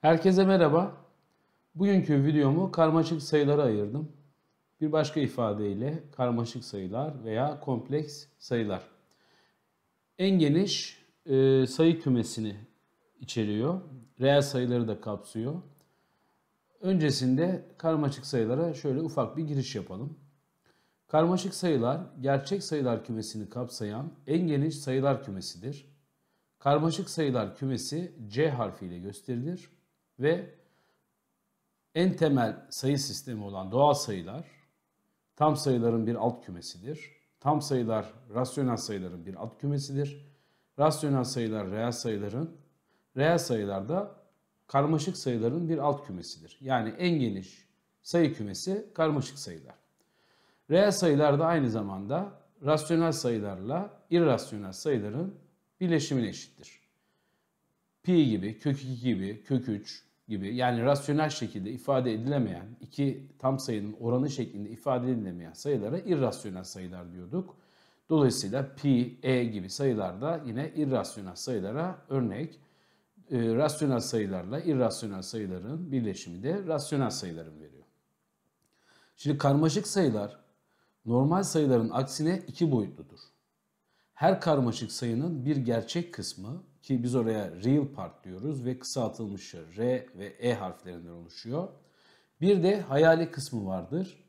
Herkese merhaba. Bugünkü videomu karmaşık sayılara ayırdım. Bir başka ifadeyle karmaşık sayılar veya kompleks sayılar. En geniş e, sayı kümesini içeriyor. Reel sayıları da kapsıyor. Öncesinde karmaşık sayılara şöyle ufak bir giriş yapalım. Karmaşık sayılar gerçek sayılar kümesini kapsayan en geniş sayılar kümesidir. Karmaşık sayılar kümesi C harfiyle gösterilir ve en temel sayı sistemi olan doğal sayılar tam sayıların bir alt kümesidir. Tam sayılar rasyonel sayıların bir alt kümesidir. Rasyonel sayılar reel sayıların, reel sayılar da karmaşık sayıların bir alt kümesidir. Yani en geniş sayı kümesi karmaşık sayılar. Reel sayılar da aynı zamanda rasyonel sayılarla irrasyonel sayıların birleşimine eşittir. Pi gibi, kök 2 gibi, kök 3, gibi yani rasyonel şekilde ifade edilemeyen iki tam sayının oranı şeklinde ifade edilemeyen sayılara irrasyonel sayılar diyorduk. Dolayısıyla pi, e gibi sayılar da yine irrasyonel sayılara örnek. E, rasyonel sayılarla irrasyonel sayıların birleşimi de rasyonel sayıların veriyor. Şimdi karmaşık sayılar normal sayıların aksine iki boyutludur. Her karmaşık sayının bir gerçek kısmı ki biz oraya real part diyoruz ve kısaltılmışı R ve E harflerinden oluşuyor. Bir de hayali kısmı vardır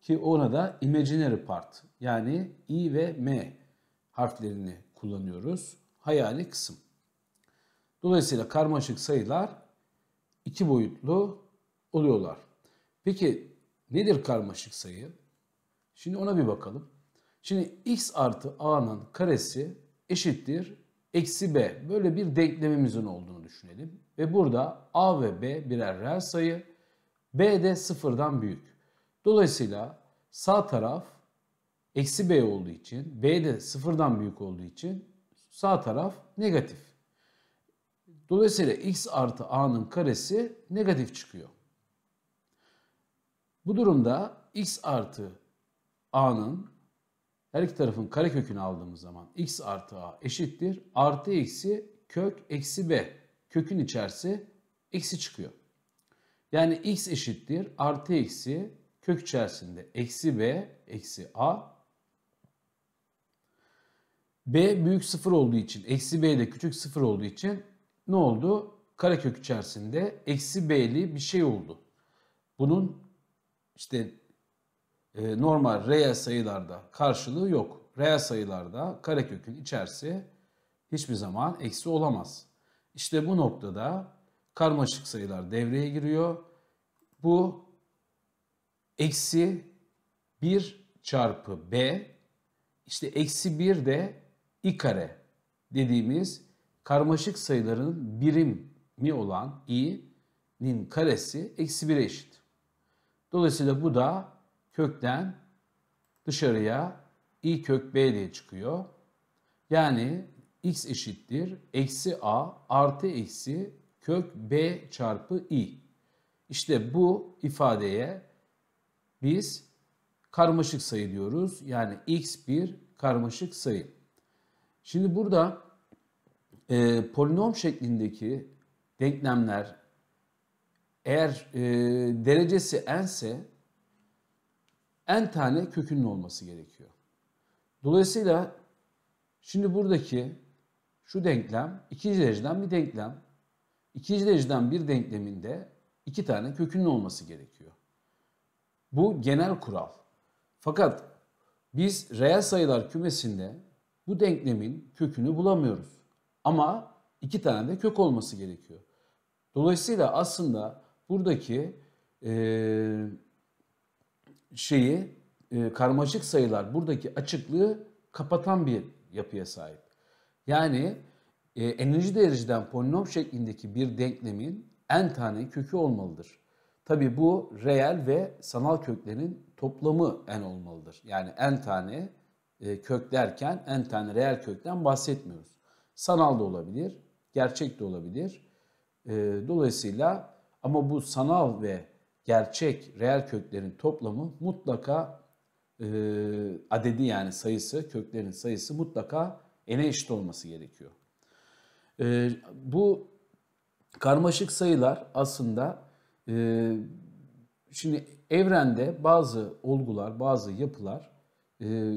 ki ona da imaginary part yani i ve m harflerini kullanıyoruz. Hayali kısım. Dolayısıyla karmaşık sayılar iki boyutlu oluyorlar. Peki nedir karmaşık sayı? Şimdi ona bir bakalım. Şimdi x artı a'nın karesi eşittir eksi b böyle bir denklemimizin olduğunu düşünelim. Ve burada a ve b birer reel sayı, b de sıfırdan büyük. Dolayısıyla sağ taraf eksi b olduğu için, b de sıfırdan büyük olduğu için sağ taraf negatif. Dolayısıyla x artı a'nın karesi negatif çıkıyor. Bu durumda x artı a'nın her iki tarafın karekökünü aldığımız zaman x artı a eşittir. Artı eksi kök eksi b. Kökün içerisi eksi çıkıyor. Yani x eşittir artı eksi kök içerisinde eksi b eksi a. b büyük sıfır olduğu için eksi b de küçük sıfır olduğu için ne oldu? Karekök içerisinde eksi b'li bir şey oldu. Bunun işte e, normal reel sayılarda karşılığı yok. Reel sayılarda karekökün içerisi hiçbir zaman eksi olamaz. İşte bu noktada karmaşık sayılar devreye giriyor. Bu eksi 1 çarpı b işte eksi 1 de i kare dediğimiz karmaşık sayıların birimi olan i'nin karesi eksi 1'e eşit. Dolayısıyla bu da kökten dışarıya i kök b diye çıkıyor. Yani x eşittir eksi a artı eksi kök b çarpı i. İşte bu ifadeye biz karmaşık sayı diyoruz. Yani x bir karmaşık sayı. Şimdi burada e, polinom şeklindeki denklemler eğer e, derecesi n ise en tane kökünün olması gerekiyor. Dolayısıyla şimdi buradaki şu denklem ikinci dereceden bir denklem. İkinci dereceden bir denkleminde iki tane kökünün olması gerekiyor. Bu genel kural. Fakat biz reel sayılar kümesinde bu denklemin kökünü bulamıyoruz. Ama iki tane de kök olması gerekiyor. Dolayısıyla aslında buradaki ee, şeyi e, karmaşık sayılar buradaki açıklığı kapatan bir yapıya sahip. Yani e, enerji dereceden polinom şeklindeki bir denklemin n tane kökü olmalıdır. Tabi bu reel ve sanal köklerin toplamı n olmalıdır. Yani n tane e, kök derken n tane reel kökten bahsetmiyoruz. Sanal da olabilir, gerçek de olabilir. E, dolayısıyla ama bu sanal ve gerçek reel köklerin toplamı mutlaka e, adedi yani sayısı, köklerin sayısı mutlaka n'e eşit olması gerekiyor. E, bu karmaşık sayılar aslında e, şimdi evrende bazı olgular, bazı yapılar e,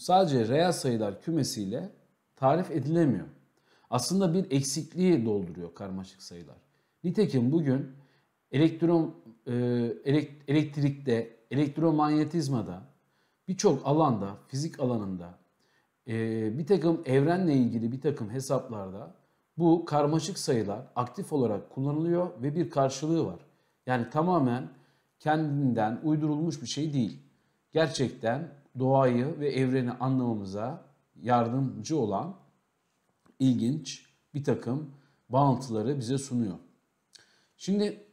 sadece reel sayılar kümesiyle tarif edilemiyor. Aslında bir eksikliği dolduruyor karmaşık sayılar. Nitekim bugün elektron e, elektrikte, elektromanyetizmada birçok alanda, fizik alanında e, bir takım evrenle ilgili bir takım hesaplarda bu karmaşık sayılar aktif olarak kullanılıyor ve bir karşılığı var. Yani tamamen kendinden uydurulmuş bir şey değil. Gerçekten doğayı ve evreni anlamamıza yardımcı olan ilginç bir takım bağıntıları bize sunuyor. Şimdi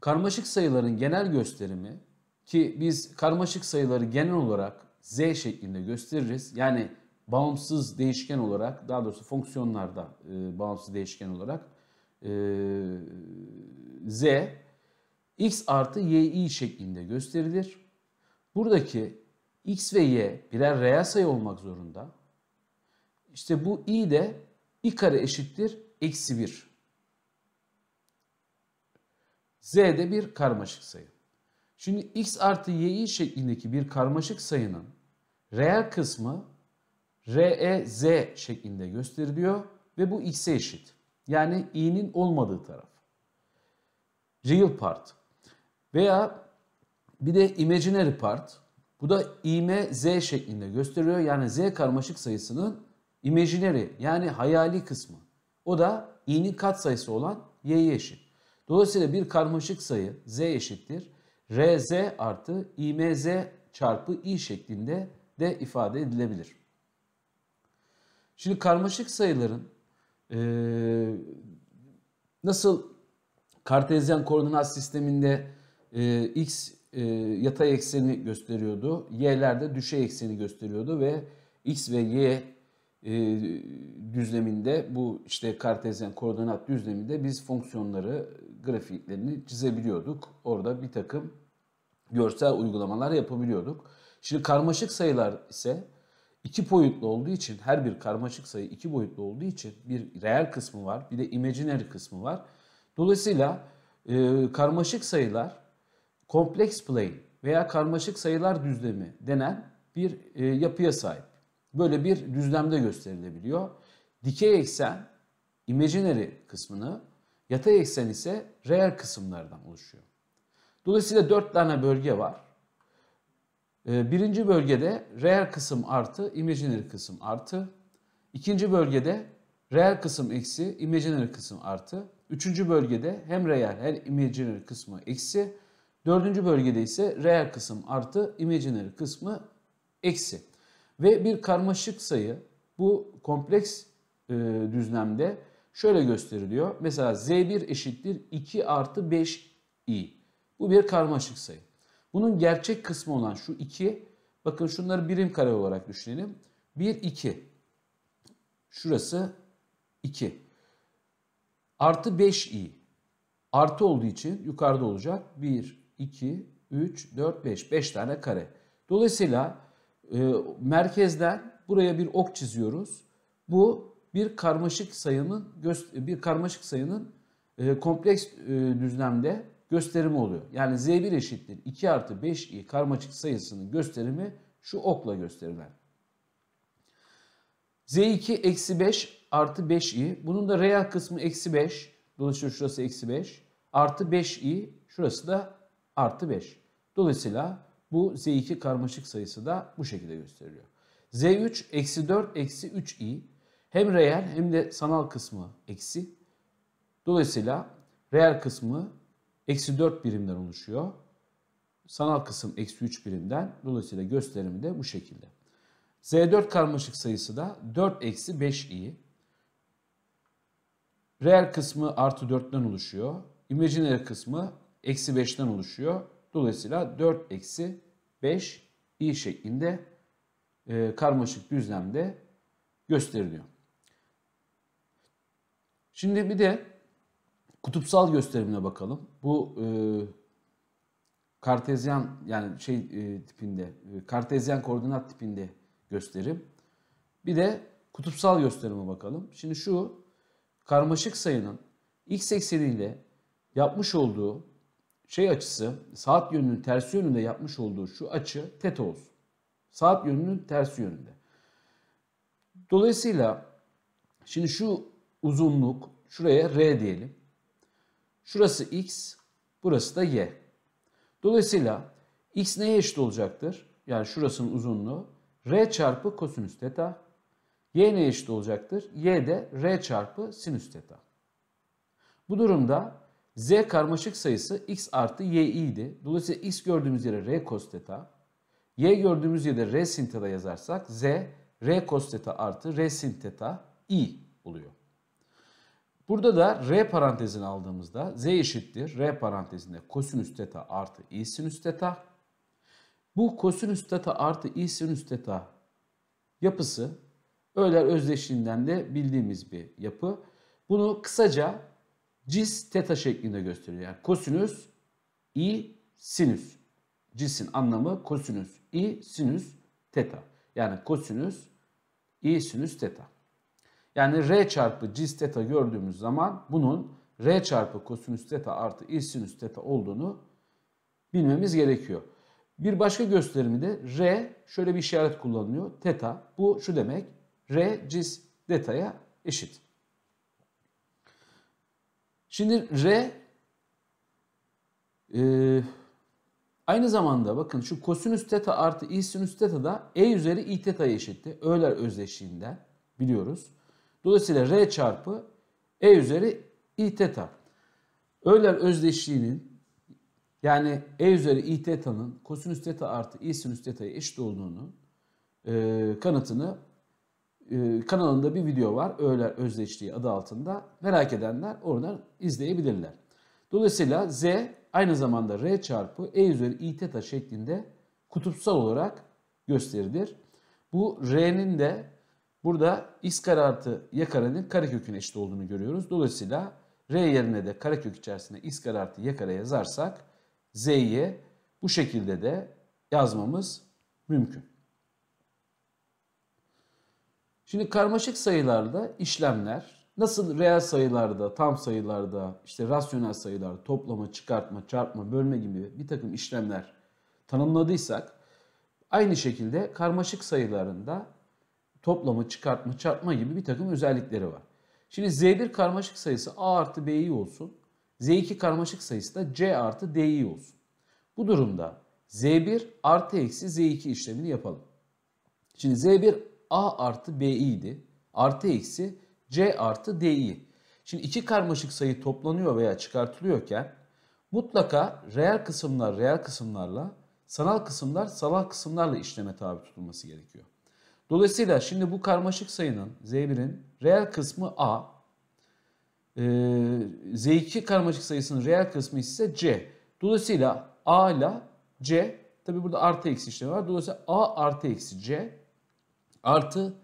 Karmaşık sayıların genel gösterimi ki biz karmaşık sayıları genel olarak z şeklinde gösteririz. Yani bağımsız değişken olarak daha doğrusu fonksiyonlarda e, bağımsız değişken olarak e, z x artı yi şeklinde gösterilir. Buradaki x ve y birer reel sayı olmak zorunda. İşte bu i de i kare eşittir eksi 1. Z de bir karmaşık sayı. Şimdi x artı y şeklindeki bir karmaşık sayının reel kısmı rez şeklinde gösteriliyor ve bu x'e eşit. Yani i'nin olmadığı taraf. Real part. Veya bir de imaginary part. Bu da imz şeklinde gösteriyor. Yani z karmaşık sayısının imaginary yani hayali kısmı. O da i'nin katsayısı olan y'ye eşit. Dolayısıyla bir karmaşık sayı z eşittir. rz artı imz çarpı i şeklinde de ifade edilebilir. Şimdi karmaşık sayıların e, nasıl kartezyen koordinat sisteminde e, x e, yatay ekseni gösteriyordu, y'lerde düşey ekseni gösteriyordu ve x ve y e, düzleminde bu işte kartezyen koordinat düzleminde biz fonksiyonları grafiklerini çizebiliyorduk. Orada bir takım görsel uygulamalar yapabiliyorduk. Şimdi karmaşık sayılar ise iki boyutlu olduğu için her bir karmaşık sayı iki boyutlu olduğu için bir reel kısmı var bir de imaginary kısmı var. Dolayısıyla e, karmaşık sayılar kompleks plane veya karmaşık sayılar düzlemi denen bir e, yapıya sahip. Böyle bir düzlemde gösterilebiliyor. Dikey eksen imaginary kısmını Yatay eksen ise reel kısımlardan oluşuyor. Dolayısıyla dört tane bölge var. Ee, birinci bölgede reel kısım artı, imaginary kısım artı. İkinci bölgede reel kısım eksi, imaginary kısım artı. Üçüncü bölgede hem reel hem imaginary kısmı eksi. Dördüncü bölgede ise reel kısım artı, imaginary kısmı eksi. Ve bir karmaşık sayı bu kompleks e, düzlemde şöyle gösteriliyor. Mesela z1 eşittir 2 artı 5i. Bu bir karmaşık sayı. Bunun gerçek kısmı olan şu 2. Bakın şunları birim kare olarak düşünelim. 1, 2. Şurası 2. Artı 5i. Artı olduğu için yukarıda olacak. 1, 2, 3, 4, 5. 5 tane kare. Dolayısıyla e, merkezden buraya bir ok çiziyoruz. Bu bir karmaşık sayının bir karmaşık sayının e, kompleks e, düzlemde gösterimi oluyor. Yani z1 eşittir 2 artı 5i karmaşık sayısının gösterimi şu okla gösterilen. z2 eksi 5 artı 5i. Bunun da real kısmı eksi 5. Dolayısıyla şurası eksi 5. Artı 5i. Şurası da artı 5. Dolayısıyla bu z2 karmaşık sayısı da bu şekilde gösteriliyor. z3 eksi 4 eksi 3i. Hem reel hem de sanal kısmı eksi. Dolayısıyla reel kısmı eksi 4 birimden oluşuyor. Sanal kısım eksi 3 birimden. Dolayısıyla gösterimi de bu şekilde. Z4 karmaşık sayısı da 4 eksi 5i. Reel kısmı artı 4'ten oluşuyor. Imaginary kısmı eksi 5'ten oluşuyor. Dolayısıyla 4 eksi 5 i şeklinde e, karmaşık düzlemde gösteriliyor. Şimdi bir de kutupsal gösterimine bakalım. Bu e, kartezyen yani şey e, tipinde, e, kartezyen koordinat tipinde gösterim. Bir de kutupsal gösterime bakalım. Şimdi şu karmaşık sayının x ekseniyle yapmış olduğu şey açısı, saat yönünün tersi yönünde yapmış olduğu şu açı teta olsun. Saat yönünün tersi yönünde. Dolayısıyla şimdi şu uzunluk, şuraya R diyelim. Şurası X, burası da Y. Dolayısıyla X neye eşit olacaktır? Yani şurasının uzunluğu R çarpı kosinüs teta. Y ne eşit olacaktır? Y de R çarpı sinüs teta. Bu durumda Z karmaşık sayısı X artı Y idi. Dolayısıyla X gördüğümüz yere R cos teta. Y gördüğümüz yere R sin teta yazarsak Z R cos teta artı R sin teta i oluyor. Burada da R parantezini aldığımızda Z eşittir. R parantezinde kosinüs teta artı i sinüs teta. Bu kosinüs teta artı i sinüs teta yapısı öğler özdeşliğinden de bildiğimiz bir yapı. Bunu kısaca cis teta şeklinde gösteriyor. Yani kosinüs i sinüs. Cisin anlamı kosinüs i sinüs teta. Yani kosinüs i sinüs teta. Yani R çarpı cis teta gördüğümüz zaman bunun R çarpı kosinüs teta artı sinüs teta olduğunu bilmemiz gerekiyor. Bir başka gösterimi de R şöyle bir işaret kullanılıyor. Teta bu şu demek R cis detaya eşit. Şimdi R e, aynı zamanda bakın şu kosinüs teta artı i sinüs teta da e üzeri i teta'ya eşitti. Öğler özdeşliğinden biliyoruz. Dolayısıyla R çarpı E üzeri i teta. Öğler özdeşliğinin yani E üzeri i teta'nın kosinüs teta artı i sinüs teta'ya eşit olduğunu e, kanıtını e, kanalında bir video var. Öğler özdeşliği adı altında. Merak edenler oradan izleyebilirler. Dolayısıyla Z aynı zamanda R çarpı E üzeri i teta şeklinde kutupsal olarak gösterilir. Bu R'nin de Burada x kare artı y karenin kareköküne eşit olduğunu görüyoruz. Dolayısıyla r yerine de karekök içerisine x kare artı y kare yazarsak z'yi bu şekilde de yazmamız mümkün. Şimdi karmaşık sayılarda işlemler nasıl reel sayılarda, tam sayılarda, işte rasyonel sayılar, toplama, çıkartma, çarpma, bölme gibi bir takım işlemler tanımladıysak aynı şekilde karmaşık sayılarında toplama, çıkartma, çarpma gibi bir takım özellikleri var. Şimdi Z1 karmaşık sayısı A artı B'yi olsun. Z2 karmaşık sayısı da C artı D'yi olsun. Bu durumda Z1 artı eksi Z2 işlemini yapalım. Şimdi Z1 A artı B'yi idi. Artı eksi C artı D'yi. Şimdi iki karmaşık sayı toplanıyor veya çıkartılıyorken mutlaka reel kısımlar reel kısımlarla, sanal kısımlar sanal kısımlarla işleme tabi tutulması gerekiyor. Dolayısıyla şimdi bu karmaşık sayının Z1'in reel kısmı A, ee, Z2 karmaşık sayısının reel kısmı ise C. Dolayısıyla A ile C, tabi burada artı eksi işlemi var. Dolayısıyla A artı eksi C artı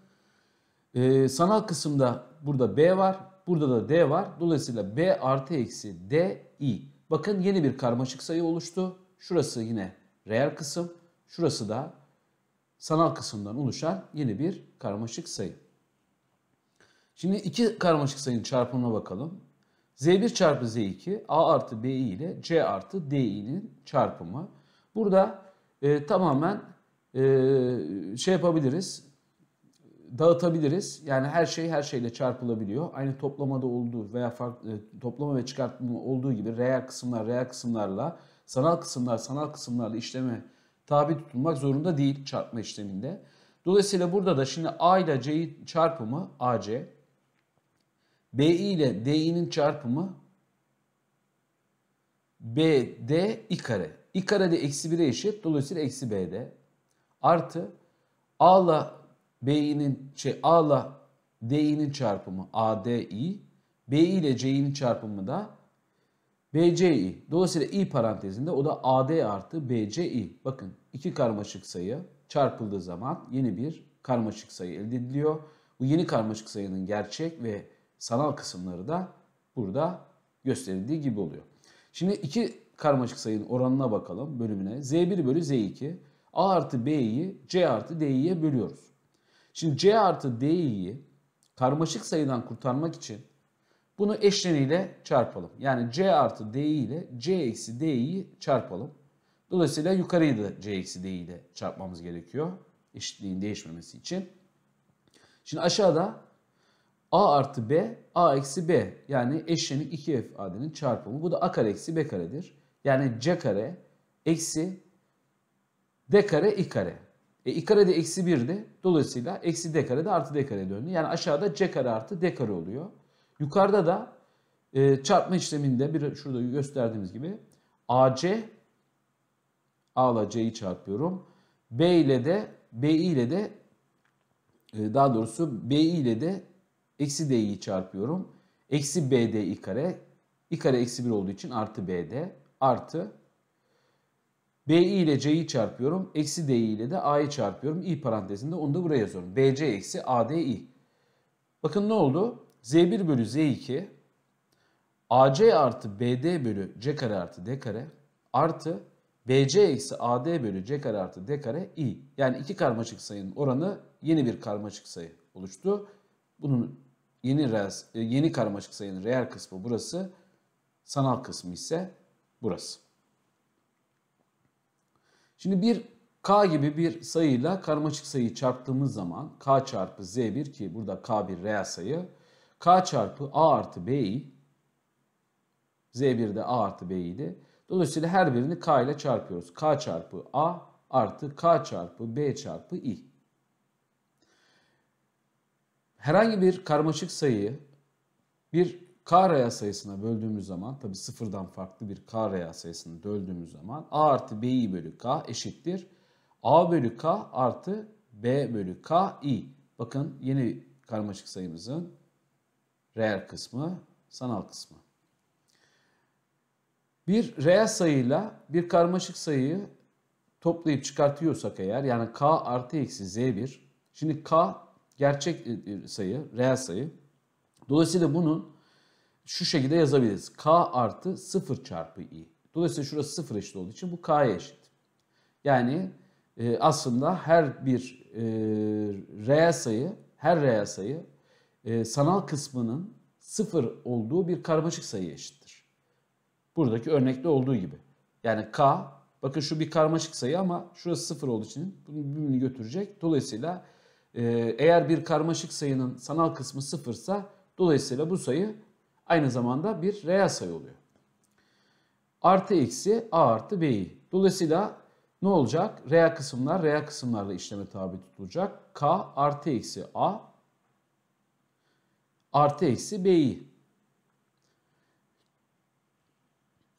e, sanal kısımda burada B var, burada da D var. Dolayısıyla B artı eksi D i. Bakın yeni bir karmaşık sayı oluştu. Şurası yine reel kısım, şurası da sanal kısımdan oluşan yeni bir karmaşık sayı. Şimdi iki karmaşık sayının çarpımına bakalım. Z1 çarpı Z2 A artı BI ile C artı DI'nin çarpımı. Burada e, tamamen e, şey yapabiliriz, dağıtabiliriz. Yani her şey her şeyle çarpılabiliyor. Aynı toplamada olduğu veya farklı, e, toplama ve çıkartma olduğu gibi reel kısımlar reel kısımlarla, sanal kısımlar sanal kısımlarla işleme tabi tutulmak zorunda değil çarpma işleminde. Dolayısıyla burada da şimdi A ile C'yi çarpımı AC, BI ile DI'nin çarpımı BD i kare. i kare de eksi 1'e eşit. Dolayısıyla eksi bd Artı a A'la B'nin şey ile DI'nin çarpımı ADI, BI ile c'nin çarpımı da BCI. Dolayısıyla i parantezinde o da AD artı BCI. Bakın iki karmaşık sayı çarpıldığı zaman yeni bir karmaşık sayı elde ediliyor. Bu yeni karmaşık sayının gerçek ve sanal kısımları da burada gösterildiği gibi oluyor. Şimdi iki karmaşık sayının oranına bakalım bölümüne. Z1 bölü Z2 A artı B'yi C artı D'ye bölüyoruz. Şimdi C artı D'yi karmaşık sayıdan kurtarmak için bunu eşleniyle çarpalım. Yani c artı d ile c eksi d'yi çarpalım. Dolayısıyla yukarıyı da c eksi d ile çarpmamız gerekiyor. Eşitliğin değişmemesi için. Şimdi aşağıda a artı b, a eksi b yani eşleni 2 ifadenin çarpımı. Bu da a kare eksi b karedir. Yani c kare eksi d kare i kare. E, i kare de eksi 1'di. Dolayısıyla eksi d kare de artı d kare döndü. Yani aşağıda c kare artı d kare oluyor. Yukarıda da e, çarpma işleminde bir şurada gösterdiğimiz gibi AC A ile C'yi çarpıyorum. B ile de BI ile de e, daha doğrusu BI ile de eksi D'yi çarpıyorum. Eksi BD i kare. i kare eksi 1 olduğu için artı BD artı BI ile C'yi çarpıyorum. Eksi DI ile de A'yı çarpıyorum. i parantezinde onu da buraya yazıyorum. BC eksi ADI. Bakın ne oldu? Z1 bölü Z2 AC artı BD bölü C kare artı D kare artı BC eksi AD bölü C kare artı D kare i. Yani iki karmaşık sayının oranı yeni bir karmaşık sayı oluştu. Bunun yeni rez, e, yeni karmaşık sayının reel kısmı burası. Sanal kısmı ise burası. Şimdi bir K gibi bir sayıyla karmaşık sayıyı çarptığımız zaman K çarpı Z1 ki burada K bir reel sayı K çarpı A artı B'yi z de A artı B'yi dolayısıyla her birini K ile çarpıyoruz. K çarpı A artı K çarpı B çarpı i. Herhangi bir karmaşık sayıyı bir K reya sayısına böldüğümüz zaman tabi sıfırdan farklı bir K reya sayısına böldüğümüz zaman A artı B'yi bölü K eşittir. A bölü K artı B bölü K i. Bakın yeni karmaşık sayımızın reel kısmı, sanal kısmı. Bir reel sayıyla bir karmaşık sayıyı toplayıp çıkartıyorsak eğer yani k artı eksi z1. Şimdi k gerçek e, e, sayı, reel sayı. Dolayısıyla bunun şu şekilde yazabiliriz. k artı 0 çarpı i. Dolayısıyla şurası 0 eşit olduğu için bu k'ya eşit. Yani e, aslında her bir e, reel sayı, her reel sayı e, sanal kısmının sıfır olduğu bir karmaşık sayı eşittir. Buradaki örnekte olduğu gibi. Yani k, bakın şu bir karmaşık sayı ama şurası sıfır olduğu için bunu birbirini götürecek. Dolayısıyla e, eğer bir karmaşık sayının sanal kısmı sıfırsa dolayısıyla bu sayı aynı zamanda bir reel sayı oluyor. Artı eksi a artı b'yi. Dolayısıyla ne olacak? Reel kısımlar reel kısımlarla işleme tabi tutulacak. K artı eksi A artı eksi B'yi.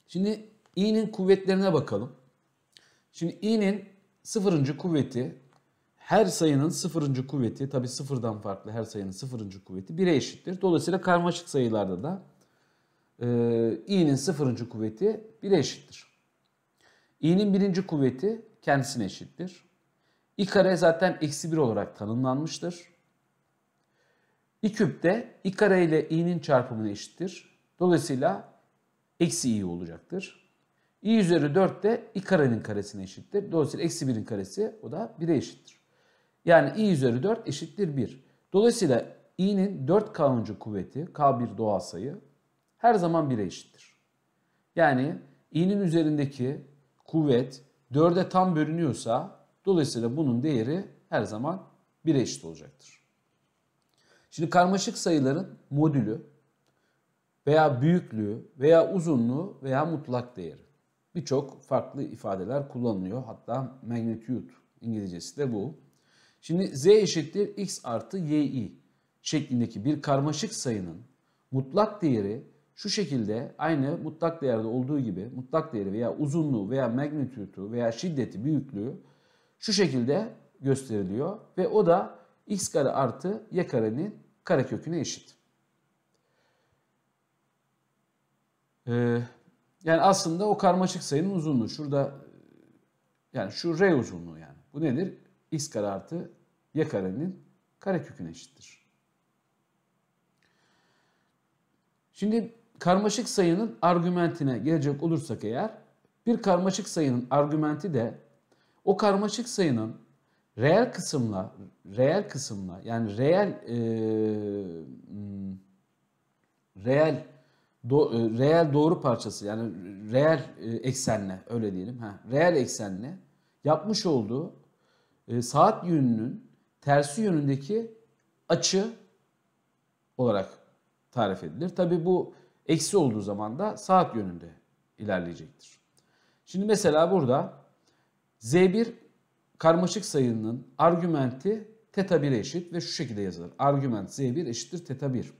Şimdi i'nin kuvvetlerine bakalım. Şimdi i'nin sıfırıncı kuvveti her sayının sıfırıncı kuvveti tabi sıfırdan farklı her sayının sıfırıncı kuvveti 1'e eşittir. Dolayısıyla karmaşık sayılarda da e, i'nin sıfırıncı kuvveti 1'e eşittir. i'nin birinci kuvveti kendisine eşittir. i kare zaten eksi 1 olarak tanımlanmıştır i küp de i kare ile i'nin çarpımına eşittir. Dolayısıyla eksi i olacaktır. i üzeri 4 de i karenin karesine eşittir. Dolayısıyla eksi 1'in karesi o da 1'e eşittir. Yani i üzeri 4 eşittir 1. Dolayısıyla i'nin 4K'ıncı kuvveti K1 doğal sayı her zaman 1'e eşittir. Yani i'nin üzerindeki kuvvet 4'e tam bölünüyorsa dolayısıyla bunun değeri her zaman 1'e eşit olacaktır. Şimdi karmaşık sayıların modülü veya büyüklüğü veya uzunluğu veya mutlak değeri. Birçok farklı ifadeler kullanılıyor. Hatta magnitude İngilizcesi de bu. Şimdi z eşittir x artı yi şeklindeki bir karmaşık sayının mutlak değeri şu şekilde aynı mutlak değerde olduğu gibi mutlak değeri veya uzunluğu veya magnitude'u veya şiddeti büyüklüğü şu şekilde gösteriliyor ve o da x kare artı y karenin kareköküne eşit. Ee, yani aslında o karmaşık sayının uzunluğu. Şurada yani şu R uzunluğu yani. Bu nedir? X kare artı Y karenin kareköküne eşittir. Şimdi karmaşık sayının argümentine gelecek olursak eğer bir karmaşık sayının argümenti de o karmaşık sayının reel kısımla reel kısımla yani reel e, hmm, reel do, e, reel doğru parçası yani reel e, eksenle öyle diyelim. Ha, reel eksenle yapmış olduğu e, saat yönünün tersi yönündeki açı olarak tarif edilir. Tabi bu eksi olduğu zaman da saat yönünde ilerleyecektir. Şimdi mesela burada Z1 karmaşık sayının argümenti teta 1'e eşit ve şu şekilde yazılır. Argüment z1 eşittir teta 1.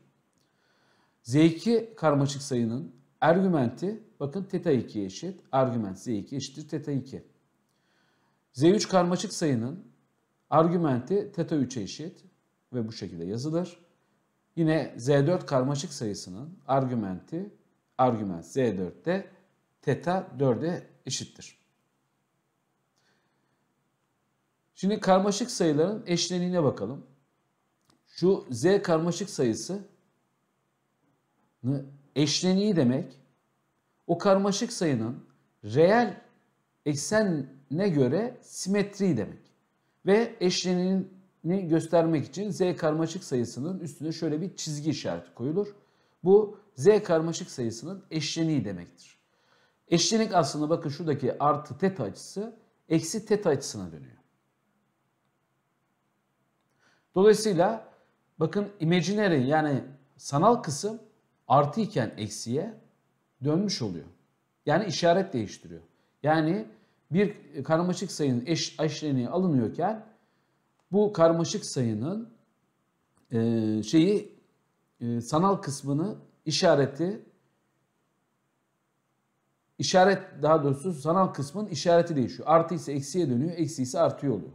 z2 karmaşık sayının argümenti bakın teta 2'ye eşit. Argüment z2 eşittir teta 2. z3 karmaşık sayının argümenti teta 3'e eşit ve bu şekilde yazılır. Yine z4 karmaşık sayısının argümenti argüment z4'te teta 4'e eşittir. Şimdi karmaşık sayıların eşleniğine bakalım. Şu z karmaşık sayısı eşleniği demek o karmaşık sayının reel eksenine göre simetri demek. Ve eşleniğini göstermek için z karmaşık sayısının üstüne şöyle bir çizgi işareti koyulur. Bu z karmaşık sayısının eşleniği demektir. Eşlenik aslında bakın şuradaki artı teta açısı eksi teta açısına dönüyor. Dolayısıyla bakın imaginary yani sanal kısım artı iken eksiye dönmüş oluyor. Yani işaret değiştiriyor. Yani bir karmaşık sayının eş, eşleniği alınıyorken bu karmaşık sayının e, şeyi e, sanal kısmını işareti işaret daha doğrusu sanal kısmın işareti değişiyor. Artı ise eksiye dönüyor, eksi ise artıyor oluyor.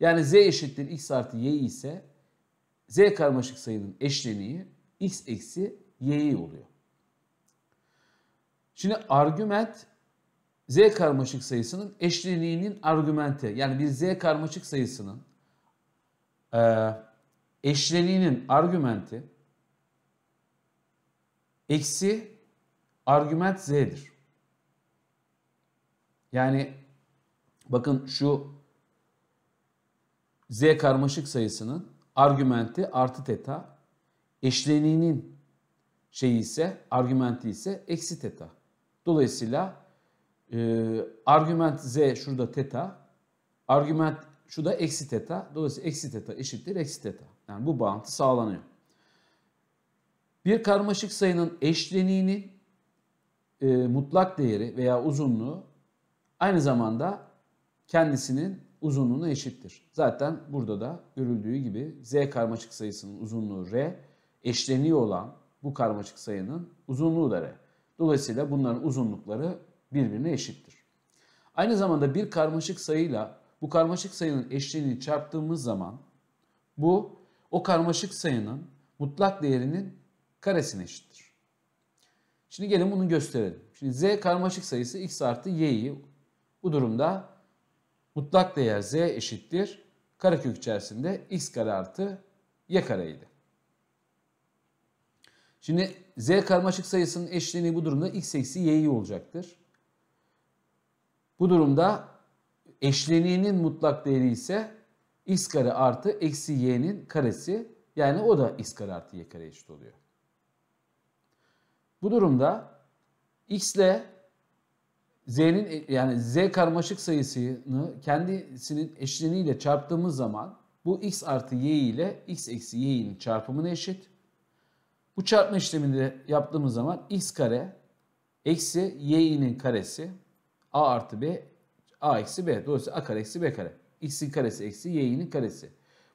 Yani z eşittir x artı y ise z karmaşık sayının eşleniği x eksi y'yi oluyor. Şimdi argüment z karmaşık sayısının eşleniğinin argümenti. Yani bir z karmaşık sayısının e, eşleniğinin argümenti eksi argüment z'dir. Yani bakın şu z karmaşık sayısının argümenti artı teta, eşleniğinin şeyi ise, argümenti ise eksi teta. Dolayısıyla e, argüment z şurada teta, argüment şu da eksi teta. Dolayısıyla eksi teta eşittir eksi teta. Yani bu bağıntı sağlanıyor. Bir karmaşık sayının eşleniğinin e, mutlak değeri veya uzunluğu aynı zamanda kendisinin uzunluğuna eşittir. Zaten burada da görüldüğü gibi z karmaşık sayısının uzunluğu r, eşleniği olan bu karmaşık sayının uzunluğu da r. Dolayısıyla bunların uzunlukları birbirine eşittir. Aynı zamanda bir karmaşık sayıyla bu karmaşık sayının eşleniğini çarptığımız zaman bu o karmaşık sayının mutlak değerinin karesine eşittir. Şimdi gelin bunu gösterelim. Şimdi z karmaşık sayısı x artı y'yi bu durumda mutlak değer z eşittir karekök içerisinde x kare artı y kareydi. Şimdi z karmaşık sayısının eşleniği bu durumda x eksi y'yi olacaktır. Bu durumda eşleniğinin mutlak değeri ise x kare artı eksi y'nin karesi yani o da x kare artı y kare eşit oluyor. Bu durumda x ile Z'nin e, yani Z karmaşık sayısını kendisinin eşleniğiyle çarptığımız zaman bu x artı y ile x eksi y'nin çarpımına eşit. Bu çarpma işlemini yaptığımız zaman x kare eksi y'nin karesi a artı b a eksi b. Dolayısıyla a kare eksi b kare. x'in karesi eksi y'nin karesi.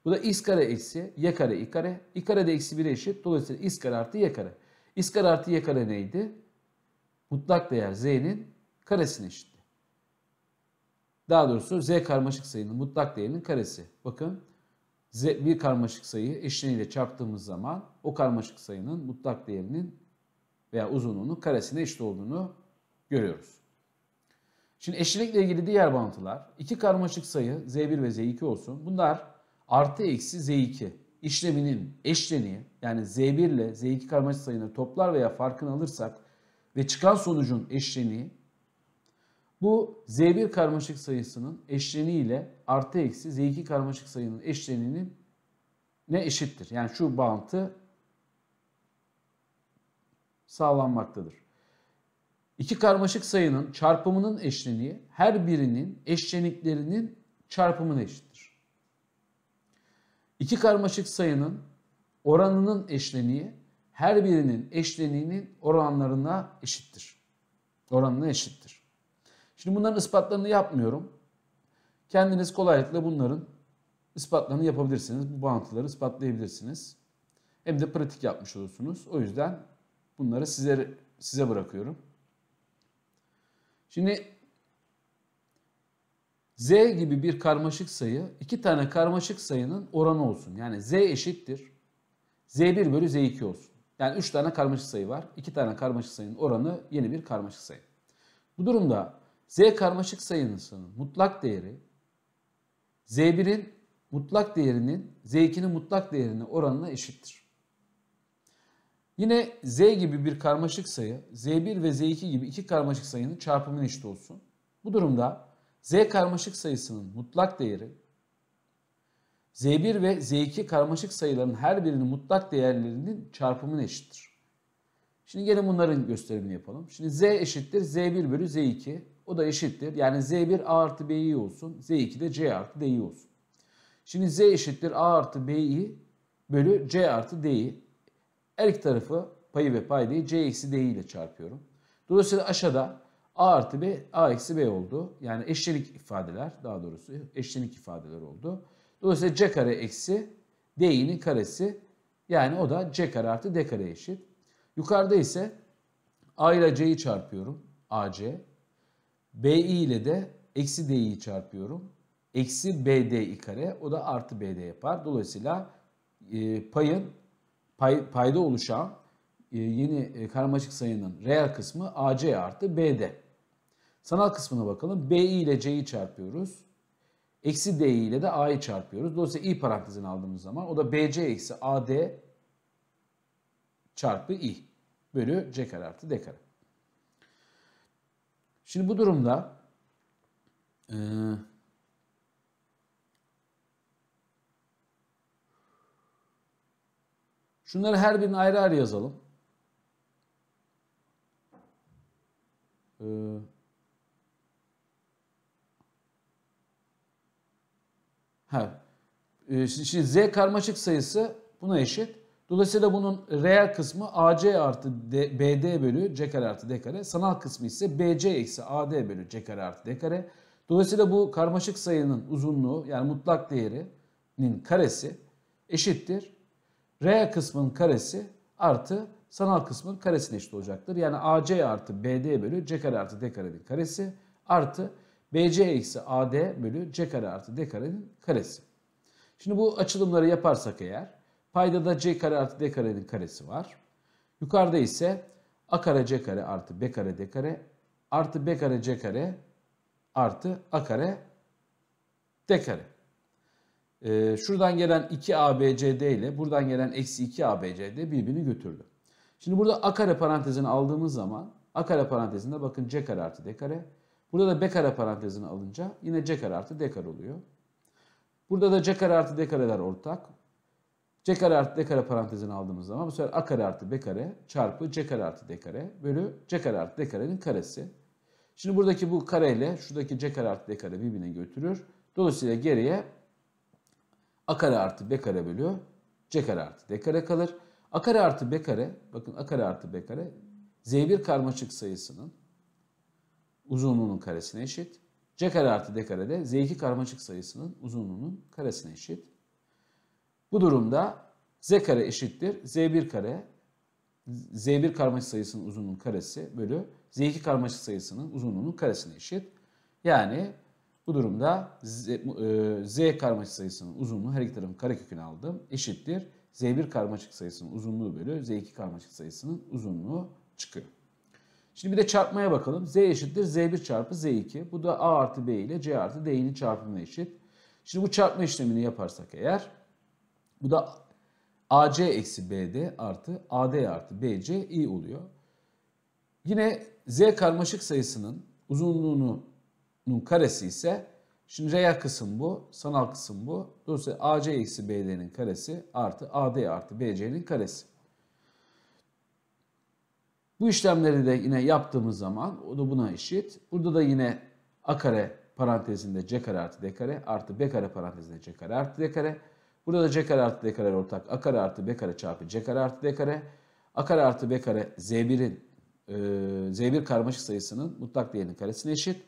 Bu da x kare eksi y kare i kare. i kare de eksi 1'e eşit. Dolayısıyla x kare artı y kare. x kare artı y kare neydi? Mutlak değer z'nin karesine eşitti. Daha doğrusu z karmaşık sayının mutlak değerinin karesi. Bakın z, bir karmaşık sayı eşleniyle çarptığımız zaman o karmaşık sayının mutlak değerinin veya uzunluğunun karesine eşit olduğunu görüyoruz. Şimdi eşlilikle ilgili diğer bağıntılar. iki karmaşık sayı z1 ve z2 olsun. Bunlar artı eksi z2 işleminin eşleniği yani z1 ile z2 karmaşık sayını toplar veya farkını alırsak ve çıkan sonucun eşleniği bu z1 karmaşık sayısının eşleni ile artı eksi z2 karmaşık sayının eşleninin ne eşittir? Yani şu bağıntı sağlanmaktadır. İki karmaşık sayının çarpımının eşleniği her birinin eşleniklerinin çarpımına eşittir. İki karmaşık sayının oranının eşleniği her birinin eşleniğinin oranlarına eşittir. Oranına eşittir. Şimdi bunların ispatlarını yapmıyorum. Kendiniz kolaylıkla bunların ispatlarını yapabilirsiniz. Bu bağıntıları ispatlayabilirsiniz. Hem de pratik yapmış olursunuz. O yüzden bunları size, size bırakıyorum. Şimdi z gibi bir karmaşık sayı iki tane karmaşık sayının oranı olsun. Yani z eşittir. z1 bölü z2 olsun. Yani üç tane karmaşık sayı var. 2 tane karmaşık sayının oranı yeni bir karmaşık sayı. Bu durumda Z karmaşık sayısının mutlak değeri Z1'in mutlak değerinin Z2'nin mutlak değerine oranına eşittir. Yine Z gibi bir karmaşık sayı Z1 ve Z2 gibi iki karmaşık sayının çarpımına eşit olsun. Bu durumda Z karmaşık sayısının mutlak değeri Z1 ve Z2 karmaşık sayıların her birinin mutlak değerlerinin çarpımına eşittir. Şimdi gelin bunların gösterimini yapalım. Şimdi Z eşittir Z1 bölü Z2. O da eşittir. Yani Z1 A artı B'yi olsun. Z2 de C artı D'yi olsun. Şimdi Z eşittir A artı B'yi bölü C artı D'yi. Her iki tarafı payı ve paydayı C eksi D'yi ile çarpıyorum. Dolayısıyla aşağıda A artı B, A eksi B oldu. Yani eşlenik ifadeler daha doğrusu eşlenik ifadeler oldu. Dolayısıyla C kare eksi D'nin karesi yani o da C kare artı D kare eşit. Yukarıda ise A ile C'yi çarpıyorum. AC BI ile de eksi D'yi çarpıyorum. Eksi BD kare o da artı BD yapar. Dolayısıyla e, payın pay, payda oluşan e, yeni e, karmaşık sayının reel kısmı AC artı BD. Sanal kısmına bakalım. BI ile C'yi çarpıyoruz. Eksi DI ile de A'yı çarpıyoruz. Dolayısıyla i parantezini aldığımız zaman o da BC eksi AD çarpı İ bölü C kare artı D kare. Şimdi bu durumda e, şunları her birini ayrı ayrı yazalım. E, ha, e, şimdi Z karmaşık sayısı buna eşit. Dolayısıyla bunun reel kısmı AC artı D, BD bölü C kare artı D kare. Sanal kısmı ise BC eksi AD bölü C kare artı D kare. Dolayısıyla bu karmaşık sayının uzunluğu yani mutlak değerinin karesi eşittir. Reel kısmın karesi artı sanal kısmın karesine eşit olacaktır. Yani AC artı BD bölü C kare artı D karenin karesi artı BC eksi AD bölü C kare artı D karenin karesi. Şimdi bu açılımları yaparsak eğer Paydada c kare artı d karenin karesi var. Yukarıda ise a kare c kare artı b kare d kare artı b kare c kare artı a kare d kare. Ee, şuradan gelen 2abcd ile buradan gelen eksi 2abcd birbirini götürdü. Şimdi burada a kare parantezini aldığımız zaman a kare parantezinde bakın c kare artı d kare. Burada da b kare parantezini alınca yine c kare artı d kare oluyor. Burada da c kare artı d kareler ortak. C kare artı D kare parantezini aldığımız zaman bu sefer A kare artı B kare çarpı C kare artı D kare bölü C kare artı D karenin karesi. Şimdi buradaki bu kareyle şuradaki C kare artı D kare birbirine götürür. Dolayısıyla geriye A kare artı B kare bölü C kare artı D kare kalır. A kare artı B kare, bakın A kare artı B kare Z1 karmaşık sayısının uzunluğunun karesine eşit. C kare artı D kare de Z2 karmaşık sayısının uzunluğunun karesine eşit. Bu durumda z kare eşittir z1 kare z1 karmaşık sayısının uzunluğunun karesi bölü z2 karmaşık sayısının uzunluğunun karesine eşit. Yani bu durumda z, e, z karmaşık sayısının uzunluğu her iki tarafın karekökünü aldım eşittir z1 karmaşık sayısının uzunluğu bölü z2 karmaşık sayısının uzunluğu çıkıyor. Şimdi bir de çarpmaya bakalım. Z eşittir Z1 çarpı Z2. Bu da A artı B ile C artı D'nin çarpımına eşit. Şimdi bu çarpma işlemini yaparsak eğer bu da AC eksi BD artı AD artı BC i oluyor. Yine Z karmaşık sayısının uzunluğunun karesi ise şimdi reel kısım bu, sanal kısım bu. Dolayısıyla AC eksi BD'nin karesi artı AD artı BC'nin karesi. Bu işlemleri de yine yaptığımız zaman o da buna eşit. Burada da yine A kare parantezinde C kare artı D kare artı B kare parantezinde C kare artı D kare Burada da c kare artı d kare ortak. A kare artı b kare çarpı c kare artı d kare. A kare artı b kare z1'in e, z1 karmaşık sayısının mutlak değerinin karesine eşit.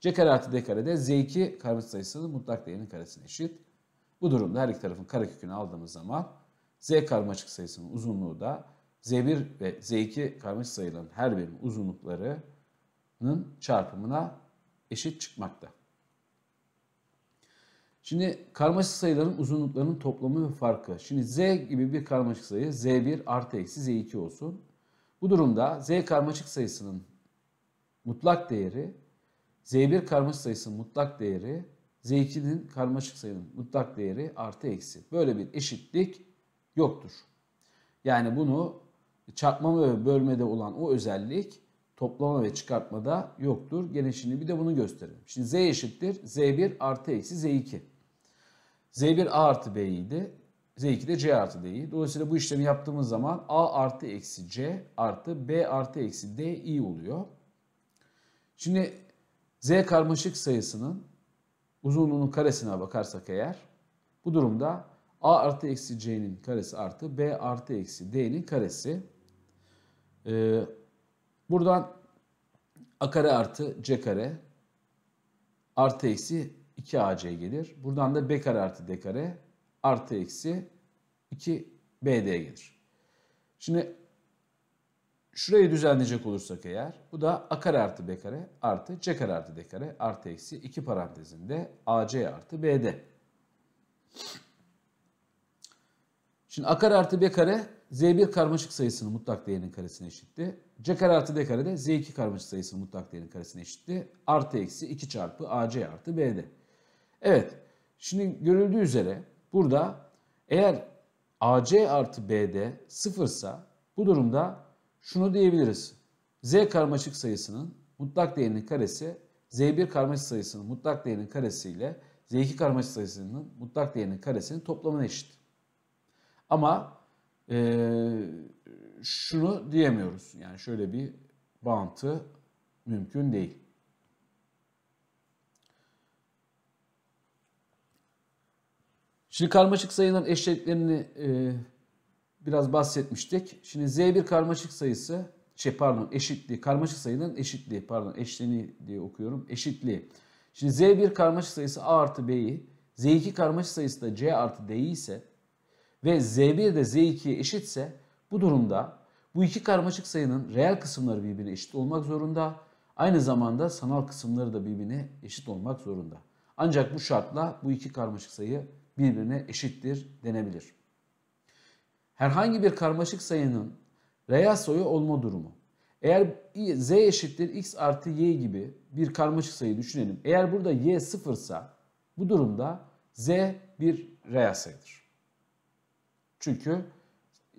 c kare artı d kare de z2 karmaşık sayısının mutlak değerinin karesine eşit. Bu durumda her iki tarafın karekökünü aldığımız zaman z karmaşık sayısının uzunluğu da z1 ve z2 karmaşık sayıların her birinin uzunluklarının çarpımına eşit çıkmakta. Şimdi karmaşık sayıların uzunluklarının toplamı ve farkı. Şimdi z gibi bir karmaşık sayı z1 artı eksi z2 olsun. Bu durumda z karmaşık sayısının mutlak değeri z1 karmaşık sayısının mutlak değeri z2'nin karmaşık sayının mutlak değeri artı eksi. Böyle bir eşitlik yoktur. Yani bunu çarpma ve bölmede olan o özellik toplama ve çıkartmada yoktur. Gelin şimdi bir de bunu gösterelim. Şimdi z eşittir z1 artı eksi z2. Z1 A artı B idi. Z2 de C artı D'yi. Dolayısıyla bu işlemi yaptığımız zaman A artı eksi C artı B artı eksi D i oluyor. Şimdi Z karmaşık sayısının uzunluğunun karesine bakarsak eğer bu durumda A artı eksi C'nin karesi artı B artı eksi D'nin karesi. Ee, buradan A kare artı C kare artı eksi 2AC gelir. Buradan da B kare artı D kare artı eksi 2BD gelir. Şimdi şurayı düzenleyecek olursak eğer bu da A kare artı B kare artı C kare artı D kare artı eksi 2 parantezinde AC artı BD. Şimdi A kare artı B kare Z1 karmaşık sayısının mutlak değerinin karesine eşitti. C kare artı D kare de Z2 karmaşık sayısının mutlak değerinin karesine eşitti. Artı eksi 2 çarpı AC artı BD. Evet. Şimdi görüldüğü üzere burada eğer AC artı BD sıfırsa bu durumda şunu diyebiliriz. Z karmaşık sayısının mutlak değerinin karesi Z1 karmaşık sayısının mutlak değerinin karesi ile Z2 karmaşık sayısının mutlak değerinin karesinin toplamına eşit. Ama e, şunu diyemiyoruz. Yani şöyle bir bağıntı mümkün değil. Şimdi karmaşık sayıların eşleniklerini e, biraz bahsetmiştik. Şimdi Z1 karmaşık sayısı, şey pardon eşitliği, karmaşık sayının eşitliği, pardon eşleniği diye okuyorum, eşitliği. Şimdi Z1 karmaşık sayısı A artı B'yi, Z2 karmaşık sayısı da C artı D'yi ise ve Z1 de Z2'ye eşitse bu durumda bu iki karmaşık sayının reel kısımları birbirine eşit olmak zorunda. Aynı zamanda sanal kısımları da birbirine eşit olmak zorunda. Ancak bu şartla bu iki karmaşık sayı birbirine eşittir denebilir. Herhangi bir karmaşık sayının reel sayı olma durumu. Eğer z eşittir x artı y gibi bir karmaşık sayı düşünelim. Eğer burada y sıfırsa bu durumda z bir reel sayıdır. Çünkü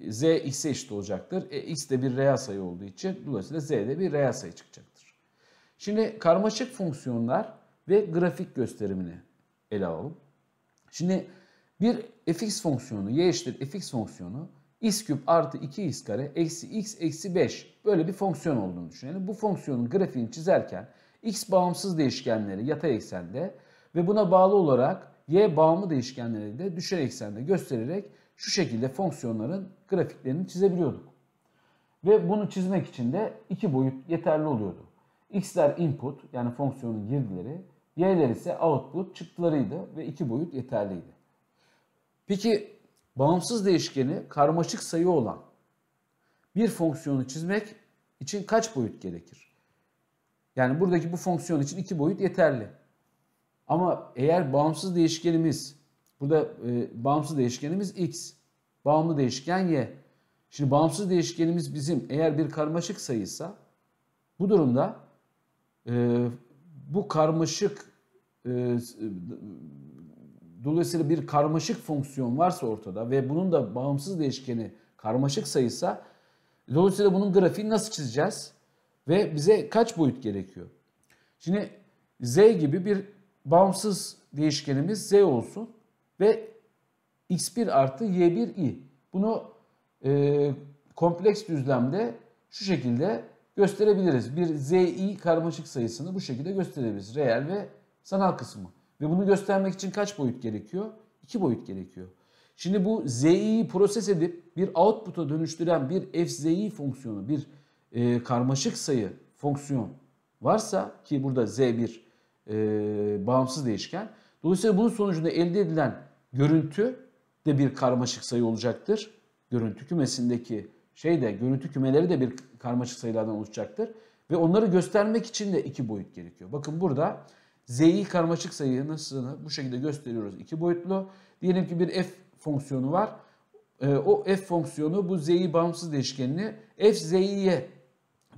z x'e eşit olacaktır. E, x de bir reel sayı olduğu için dolayısıyla z de bir reel sayı çıkacaktır. Şimdi karmaşık fonksiyonlar ve grafik gösterimini ele alalım. Şimdi bir fx fonksiyonu y eşittir fx fonksiyonu x küp artı 2 x kare eksi x eksi 5 böyle bir fonksiyon olduğunu düşünelim. Bu fonksiyonun grafiğini çizerken x bağımsız değişkenleri yatay eksende ve buna bağlı olarak y bağımlı değişkenleri de düşer eksende göstererek şu şekilde fonksiyonların grafiklerini çizebiliyorduk. Ve bunu çizmek için de iki boyut yeterli oluyordu. x'ler input yani fonksiyonun girdileri, Y'ler ise output çıktılarıydı ve iki boyut yeterliydi. Peki bağımsız değişkeni karmaşık sayı olan bir fonksiyonu çizmek için kaç boyut gerekir? Yani buradaki bu fonksiyon için iki boyut yeterli. Ama eğer bağımsız değişkenimiz, burada e, bağımsız değişkenimiz x, bağımlı değişken y. Şimdi bağımsız değişkenimiz bizim eğer bir karmaşık sayıysa bu durumda e, bu karmaşık ee, e, dolayısıyla bir karmaşık fonksiyon varsa ortada ve bunun da bağımsız değişkeni karmaşık sayısa dolayısıyla bunun grafiğini nasıl çizeceğiz ve bize kaç boyut gerekiyor? Şimdi z gibi bir bağımsız değişkenimiz z olsun ve x1 artı y1i. Bunu e, kompleks düzlemde şu şekilde gösterebiliriz. Bir zi karmaşık sayısını bu şekilde gösterebiliriz. Reel ve sanal kısmı. Ve bunu göstermek için kaç boyut gerekiyor? İki boyut gerekiyor. Şimdi bu zi'yi proses edip bir output'a dönüştüren bir fzi fonksiyonu, bir e, karmaşık sayı fonksiyon varsa ki burada z bir e, bağımsız değişken. Dolayısıyla bunun sonucunda elde edilen görüntü de bir karmaşık sayı olacaktır. Görüntü kümesindeki şey de görüntü kümeleri de bir karmaşık sayılardan oluşacaktır. Ve onları göstermek için de iki boyut gerekiyor. Bakın burada z'yi karmaşık sayısını bu şekilde gösteriyoruz. iki boyutlu. Diyelim ki bir f fonksiyonu var. E, o f fonksiyonu bu z'yi bağımsız değişkenini f z'ye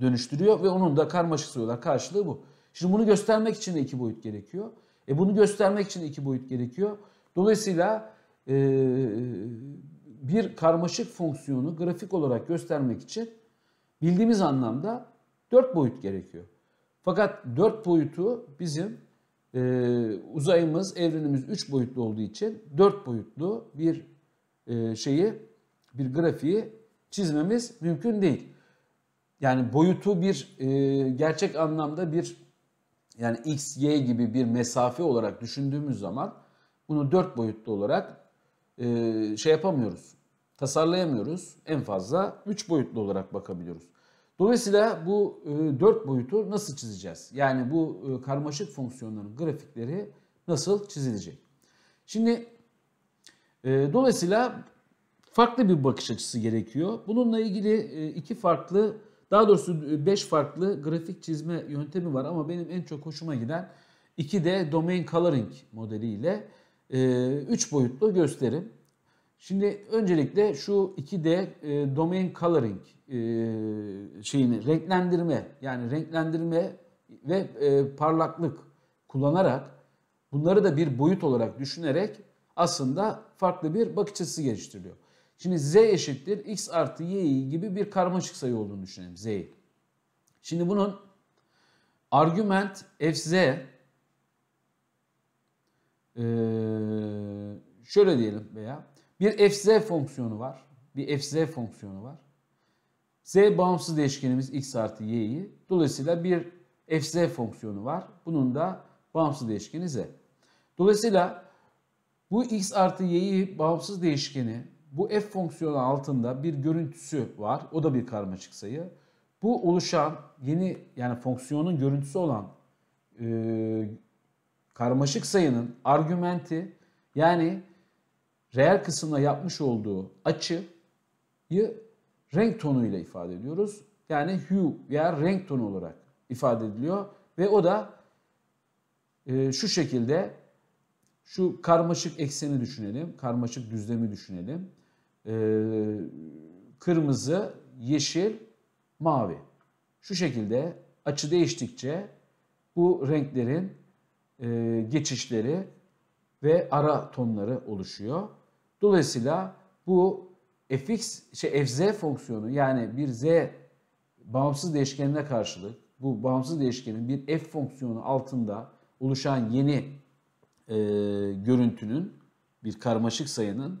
dönüştürüyor ve onun da karmaşık sayılar karşılığı bu. Şimdi bunu göstermek için de iki boyut gerekiyor. E bunu göstermek için de iki boyut gerekiyor. Dolayısıyla e, bir karmaşık fonksiyonu grafik olarak göstermek için bildiğimiz anlamda dört boyut gerekiyor. Fakat dört boyutu bizim e, uzayımız, evrenimiz 3 boyutlu olduğu için 4 boyutlu bir e, şeyi, bir grafiği çizmemiz mümkün değil. Yani boyutu bir e, gerçek anlamda bir yani x, y gibi bir mesafe olarak düşündüğümüz zaman bunu 4 boyutlu olarak e, şey yapamıyoruz, tasarlayamıyoruz. En fazla 3 boyutlu olarak bakabiliyoruz. Dolayısıyla bu e, 4 boyutu nasıl çizeceğiz? Yani bu e, karmaşık fonksiyonların grafikleri nasıl çizilecek? Şimdi e, dolayısıyla farklı bir bakış açısı gerekiyor. Bununla ilgili e, iki farklı daha doğrusu e, beş farklı grafik çizme yöntemi var ama benim en çok hoşuma giden 2D Domain Coloring modeliyle e, üç boyutlu gösterim. Şimdi öncelikle şu 2D e, domain coloring e, şeyini renklendirme yani renklendirme ve e, parlaklık kullanarak bunları da bir boyut olarak düşünerek aslında farklı bir bakış açısı geliştiriliyor. Şimdi z eşittir x artı y gibi bir karmaşık sayı olduğunu düşünelim z. Şimdi bunun argument fz e, şöyle diyelim veya bir fz fonksiyonu var. Bir fz fonksiyonu var. z bağımsız değişkenimiz x artı y'yi. Dolayısıyla bir fz fonksiyonu var. Bunun da bağımsız değişkeni z. Dolayısıyla bu x artı y'yi bağımsız değişkeni bu f fonksiyonu altında bir görüntüsü var. O da bir karmaşık sayı. Bu oluşan yeni yani fonksiyonun görüntüsü olan e, karmaşık sayının argümenti yani reel kısımla yapmış olduğu açıyı renk tonuyla ifade ediyoruz. Yani hue veya renk tonu olarak ifade ediliyor ve o da e, şu şekilde şu karmaşık ekseni düşünelim, karmaşık düzlemi düşünelim. E, kırmızı, yeşil, mavi. Şu şekilde açı değiştikçe bu renklerin e, geçişleri ve ara tonları oluşuyor. Dolayısıyla bu fx şey fz fonksiyonu yani bir z bağımsız değişkenine karşılık bu bağımsız değişkenin bir f fonksiyonu altında oluşan yeni e, görüntünün bir karmaşık sayının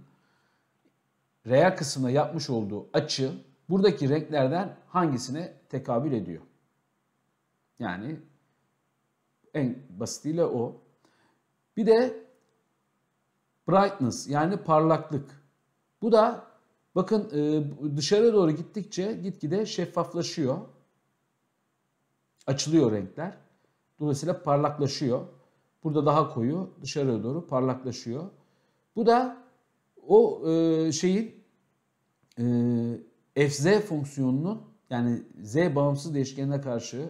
reel kısmına yapmış olduğu açı buradaki renklerden hangisine tekabül ediyor? Yani en basitiyle o. Bir de brightness yani parlaklık. Bu da bakın e, dışarı doğru gittikçe gitgide şeffaflaşıyor. Açılıyor renkler. Dolayısıyla parlaklaşıyor. Burada daha koyu dışarıya doğru parlaklaşıyor. Bu da o e, şeyin e, fz fonksiyonunun yani z bağımsız değişkenine karşı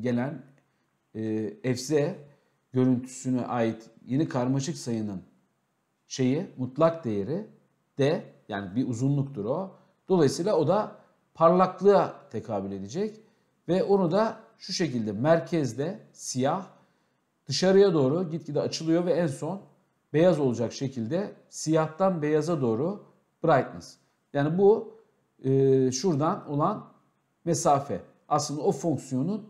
gelen fz görüntüsüne ait yeni karmaşık sayının şeyi mutlak değeri D yani bir uzunluktur o. Dolayısıyla o da parlaklığa tekabül edecek ve onu da şu şekilde merkezde siyah dışarıya doğru gitgide açılıyor ve en son beyaz olacak şekilde siyahtan beyaza doğru brightness. Yani bu e, şuradan olan mesafe. Aslında o fonksiyonun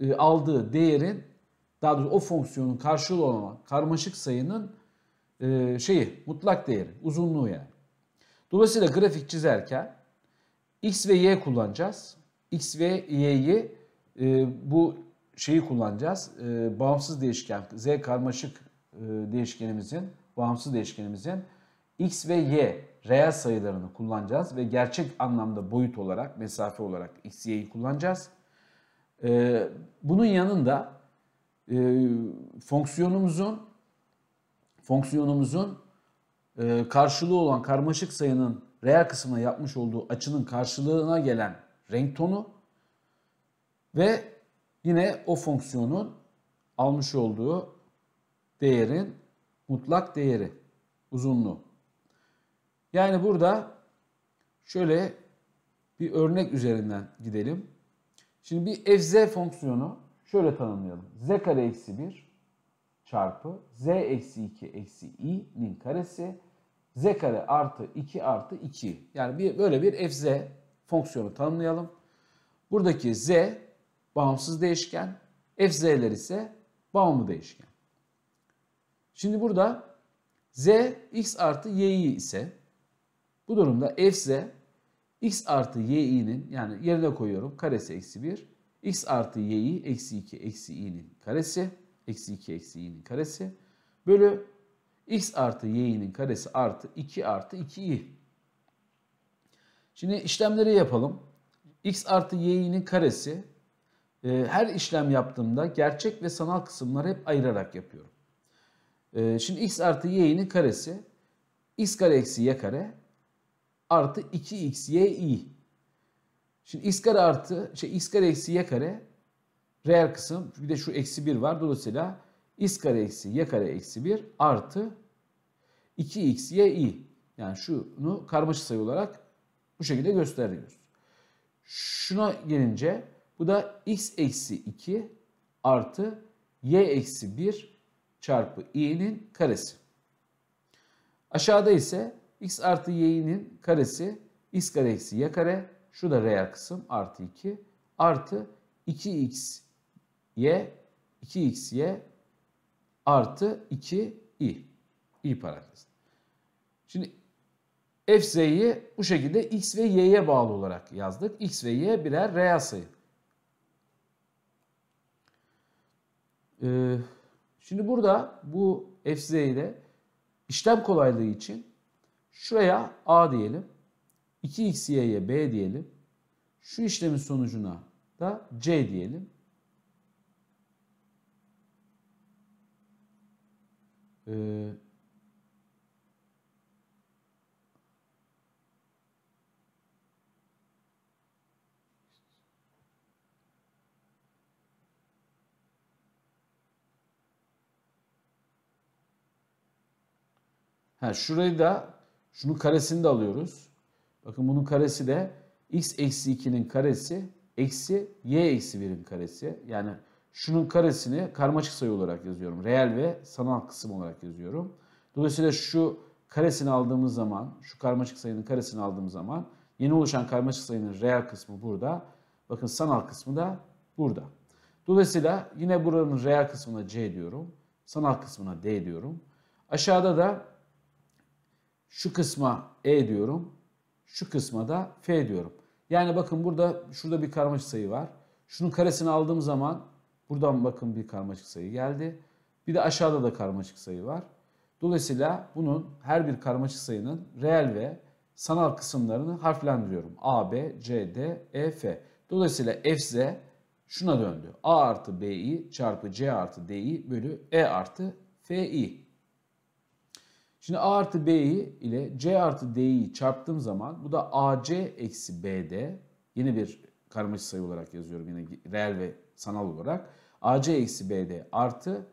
e, aldığı değerin daha doğrusu o fonksiyonun karşılığı olan karmaşık sayının e, şeyi mutlak değeri, uzunluğu yani. Dolayısıyla grafik çizerken x ve y kullanacağız. x ve y'yi e, bu şeyi kullanacağız. E, bağımsız değişken, z karmaşık e, değişkenimizin, bağımsız değişkenimizin x ve y reel sayılarını kullanacağız ve gerçek anlamda boyut olarak, mesafe olarak x, y'yi kullanacağız. E, bunun yanında e, fonksiyonumuzun fonksiyonumuzun e, karşılığı olan karmaşık sayının reel kısmına yapmış olduğu açının karşılığına gelen renk tonu ve yine o fonksiyonun almış olduğu değerin mutlak değeri, uzunluğu. Yani burada şöyle bir örnek üzerinden gidelim. Şimdi bir fz fonksiyonu şöyle tanımlayalım. z kare eksi 1 çarpı z eksi 2 eksi i'nin karesi z kare artı 2 artı 2. Yani bir, böyle bir fz fonksiyonu tanımlayalım. Buradaki z bağımsız değişken, fz'ler ise bağımlı değişken. Şimdi burada z x artı y'yi ise bu durumda fz x artı y'nin yani yerine koyuyorum karesi eksi 1 x artı y'yi eksi 2 eksi i'nin karesi Eksi 2 eksi i'nin karesi. Bölü x artı y'nin karesi artı 2 artı 2i. Şimdi işlemleri yapalım. x artı y'nin karesi e, her işlem yaptığımda gerçek ve sanal kısımları hep ayırarak yapıyorum. E, şimdi x artı y'nin karesi x kare eksi y kare artı 2 x y i. Şimdi x kare artı şey x kare eksi y kare Reel kısım bir de şu eksi 1 var. Dolayısıyla x kare eksi y kare eksi 1 artı 2x y i. Yani şunu karmaşık sayı olarak bu şekilde gösteriyoruz. Şuna gelince bu da x eksi 2 artı y eksi 1 çarpı i'nin karesi. Aşağıda ise x artı y'nin karesi x kare eksi y kare şu da reel kısım artı 2 artı 2x y 2xy artı 2i. i parantez. Şimdi fz'yi bu şekilde x ve y'ye bağlı olarak yazdık. x ve y birer reel sayı. Ee, şimdi burada bu fz ile işlem kolaylığı için şuraya a diyelim. 2xy'ye b diyelim. Şu işlemin sonucuna da c diyelim. e, Ha, şurayı da şunun karesini de alıyoruz. Bakın bunun karesi de x eksi 2'nin karesi eksi y eksi 1'in karesi. Yani Şunun karesini karmaşık sayı olarak yazıyorum. Reel ve sanal kısım olarak yazıyorum. Dolayısıyla şu karesini aldığımız zaman, şu karmaşık sayının karesini aldığımız zaman yeni oluşan karmaşık sayının reel kısmı burada. Bakın sanal kısmı da burada. Dolayısıyla yine buranın reel kısmına C diyorum. Sanal kısmına D diyorum. Aşağıda da şu kısma E diyorum. Şu kısma da F diyorum. Yani bakın burada şurada bir karmaşık sayı var. Şunun karesini aldığım zaman Buradan bakın bir karmaşık sayı geldi. Bir de aşağıda da karmaşık sayı var. Dolayısıyla bunun her bir karmaşık sayının reel ve sanal kısımlarını harflendiriyorum. A, B, C, D, E, F. Dolayısıyla F Z şuna döndü. A artı BI çarpı C artı DI bölü E artı FI. Şimdi A artı B'yi ile C artı D'yi çarptığım zaman bu da AC eksi BD. yine bir karmaşık sayı olarak yazıyorum yine reel ve sanal olarak. AC eksi BD artı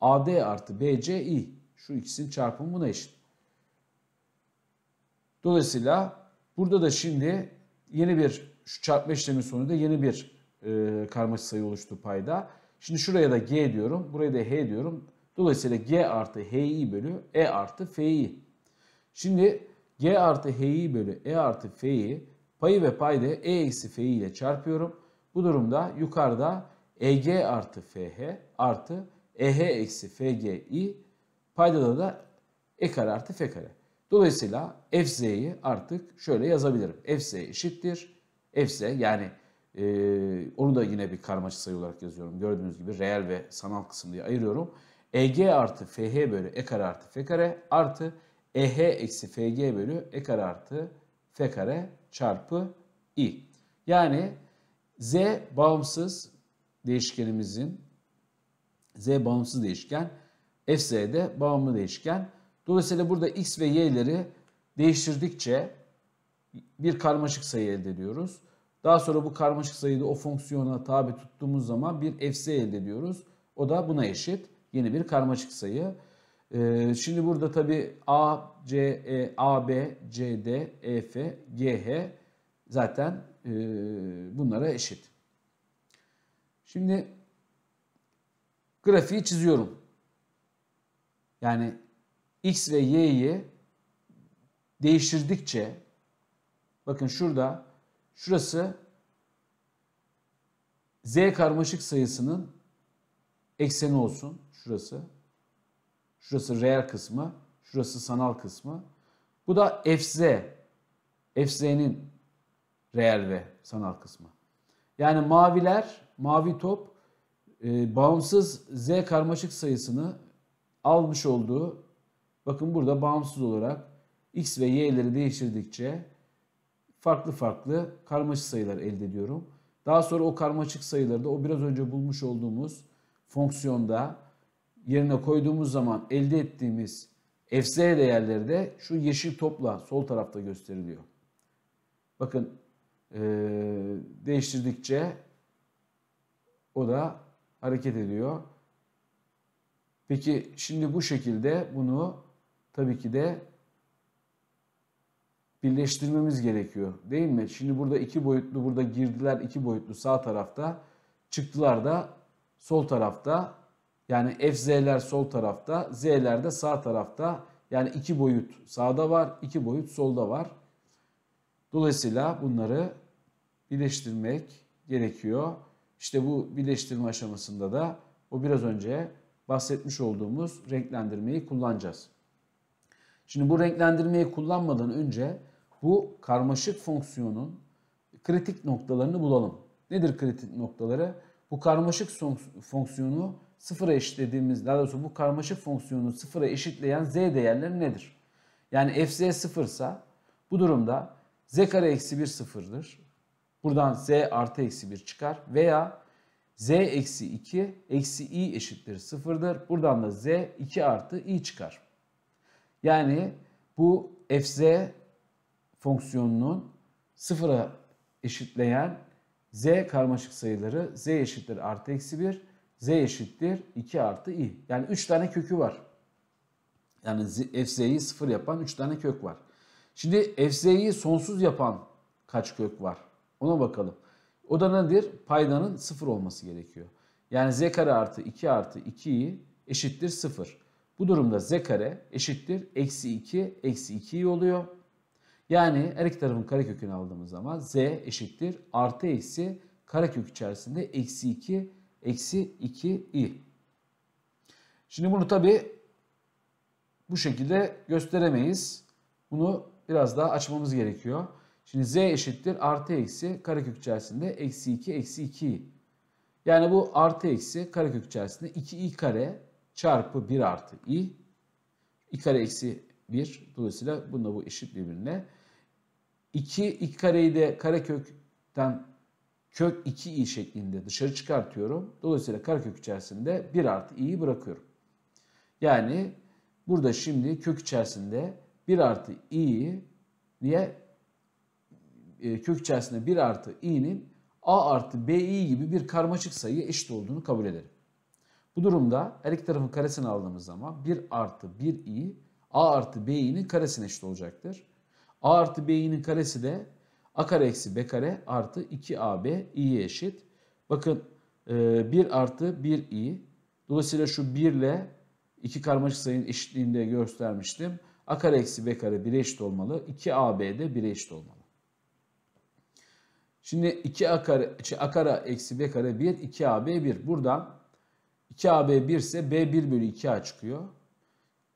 AD artı BCI. Şu ikisinin çarpımı buna eşit. Dolayısıyla burada da şimdi yeni bir şu çarpma işlemin sonunda yeni bir e, karmaşık sayı oluştu payda. Şimdi şuraya da G diyorum. Buraya da H diyorum. Dolayısıyla G artı HI bölü E artı FI. Şimdi G artı HI bölü E artı F'yi payı ve payda E eksi F'i ile çarpıyorum. Bu durumda yukarıda EG artı FH artı EH eksi FGI paydada da E kare artı F kare. Dolayısıyla FZ'yi artık şöyle yazabilirim. FZ eşittir. FZ yani e, onu da yine bir karmaşık sayı olarak yazıyorum. Gördüğünüz gibi reel ve sanal kısım diye ayırıyorum. EG artı FH bölü E kare artı F kare artı EH eksi FG bölü E kare artı F kare çarpı i. Yani z bağımsız değişkenimizin z bağımsız değişken, fz de bağımlı değişken. Dolayısıyla burada x ve y'leri değiştirdikçe bir karmaşık sayı elde ediyoruz. Daha sonra bu karmaşık sayıyı da o fonksiyona tabi tuttuğumuz zaman bir fz elde ediyoruz. O da buna eşit yeni bir karmaşık sayı. Ee, şimdi burada tabi A, C, E, A, B, C, D, E, F, G, H zaten e, bunlara eşit. Şimdi grafiği çiziyorum. Yani x ve y'yi değiştirdikçe bakın şurada şurası z karmaşık sayısının ekseni olsun şurası. Şurası reel kısmı, şurası sanal kısmı. Bu da fz. fz'nin reel ve sanal kısmı. Yani maviler, mavi top e, bağımsız Z karmaşık sayısını almış olduğu, bakın burada bağımsız olarak X ve Y'leri değiştirdikçe farklı farklı karmaşık sayılar elde ediyorum. Daha sonra o karmaşık sayıları da o biraz önce bulmuş olduğumuz fonksiyonda yerine koyduğumuz zaman elde ettiğimiz fz değerleri de şu yeşil topla sol tarafta gösteriliyor. Bakın ee, değiştirdikçe o da hareket ediyor. Peki şimdi bu şekilde bunu tabii ki de birleştirmemiz gerekiyor değil mi? Şimdi burada iki boyutlu burada girdiler iki boyutlu sağ tarafta çıktılar da sol tarafta yani FZ'ler sol tarafta Z'ler de sağ tarafta yani iki boyut sağda var iki boyut solda var. Dolayısıyla bunları birleştirmek gerekiyor. İşte bu birleştirme aşamasında da o biraz önce bahsetmiş olduğumuz renklendirmeyi kullanacağız. Şimdi bu renklendirmeyi kullanmadan önce bu karmaşık fonksiyonun kritik noktalarını bulalım. Nedir kritik noktaları? Bu karmaşık fonksiyonu sıfıra eşitlediğimiz, daha doğrusu bu karmaşık fonksiyonu sıfıra eşitleyen z değerleri nedir? Yani fz sıfırsa bu durumda z kare eksi 1 sıfırdır. Buradan z artı eksi 1 çıkar veya z eksi 2 eksi i eşittir sıfırdır. Buradan da z 2 artı i çıkar. Yani bu fz fonksiyonunun sıfıra eşitleyen z karmaşık sayıları z eşittir artı eksi 1, z eşittir 2 artı i. Yani 3 tane kökü var. Yani fz'yi sıfır yapan 3 tane kök var. Şimdi fz'yi sonsuz yapan kaç kök var? Ona bakalım. O da nedir? Paydanın sıfır olması gerekiyor. Yani z kare artı 2 artı 2'yi eşittir 0. Bu durumda z kare eşittir eksi 2 eksi 2'yi oluyor. Yani her iki tarafın karekökünü aldığımız zaman z eşittir artı eksi karekök içerisinde eksi 2 eksi 2i. Şimdi bunu tabi bu şekilde gösteremeyiz. Bunu biraz daha açmamız gerekiyor. Şimdi z eşittir artı eksi karekök içerisinde eksi 2 eksi 2 Yani bu artı eksi karekök içerisinde 2i kare çarpı 1 artı i. i kare eksi 1 dolayısıyla bununla bu eşit birbirine. 2 i kareyi de karekökten kök 2i şeklinde dışarı çıkartıyorum. Dolayısıyla karekök içerisinde 1 artı i'yi bırakıyorum. Yani burada şimdi kök içerisinde 1 artı i'yi niye e, kök içerisinde 1 artı i'nin a artı bi gibi bir karmaşık sayıya eşit olduğunu kabul ederim. Bu durumda her iki tarafın karesini aldığımız zaman 1 artı 1i a artı b'nin karesine eşit olacaktır. a artı b'nin karesi de a kare eksi b kare artı 2ab i'ye eşit. Bakın 1 e, artı 1i dolayısıyla şu 1 ile 2 karmaşık sayının eşitliğinde göstermiştim. a kare eksi b kare 1'e eşit olmalı. 2ab de 1'e eşit olmalı. Şimdi 2 a kare, şey, a kare eksi b kare 1, 2ab1. Buradan 2ab1 ise b1 bölü 2a çıkıyor.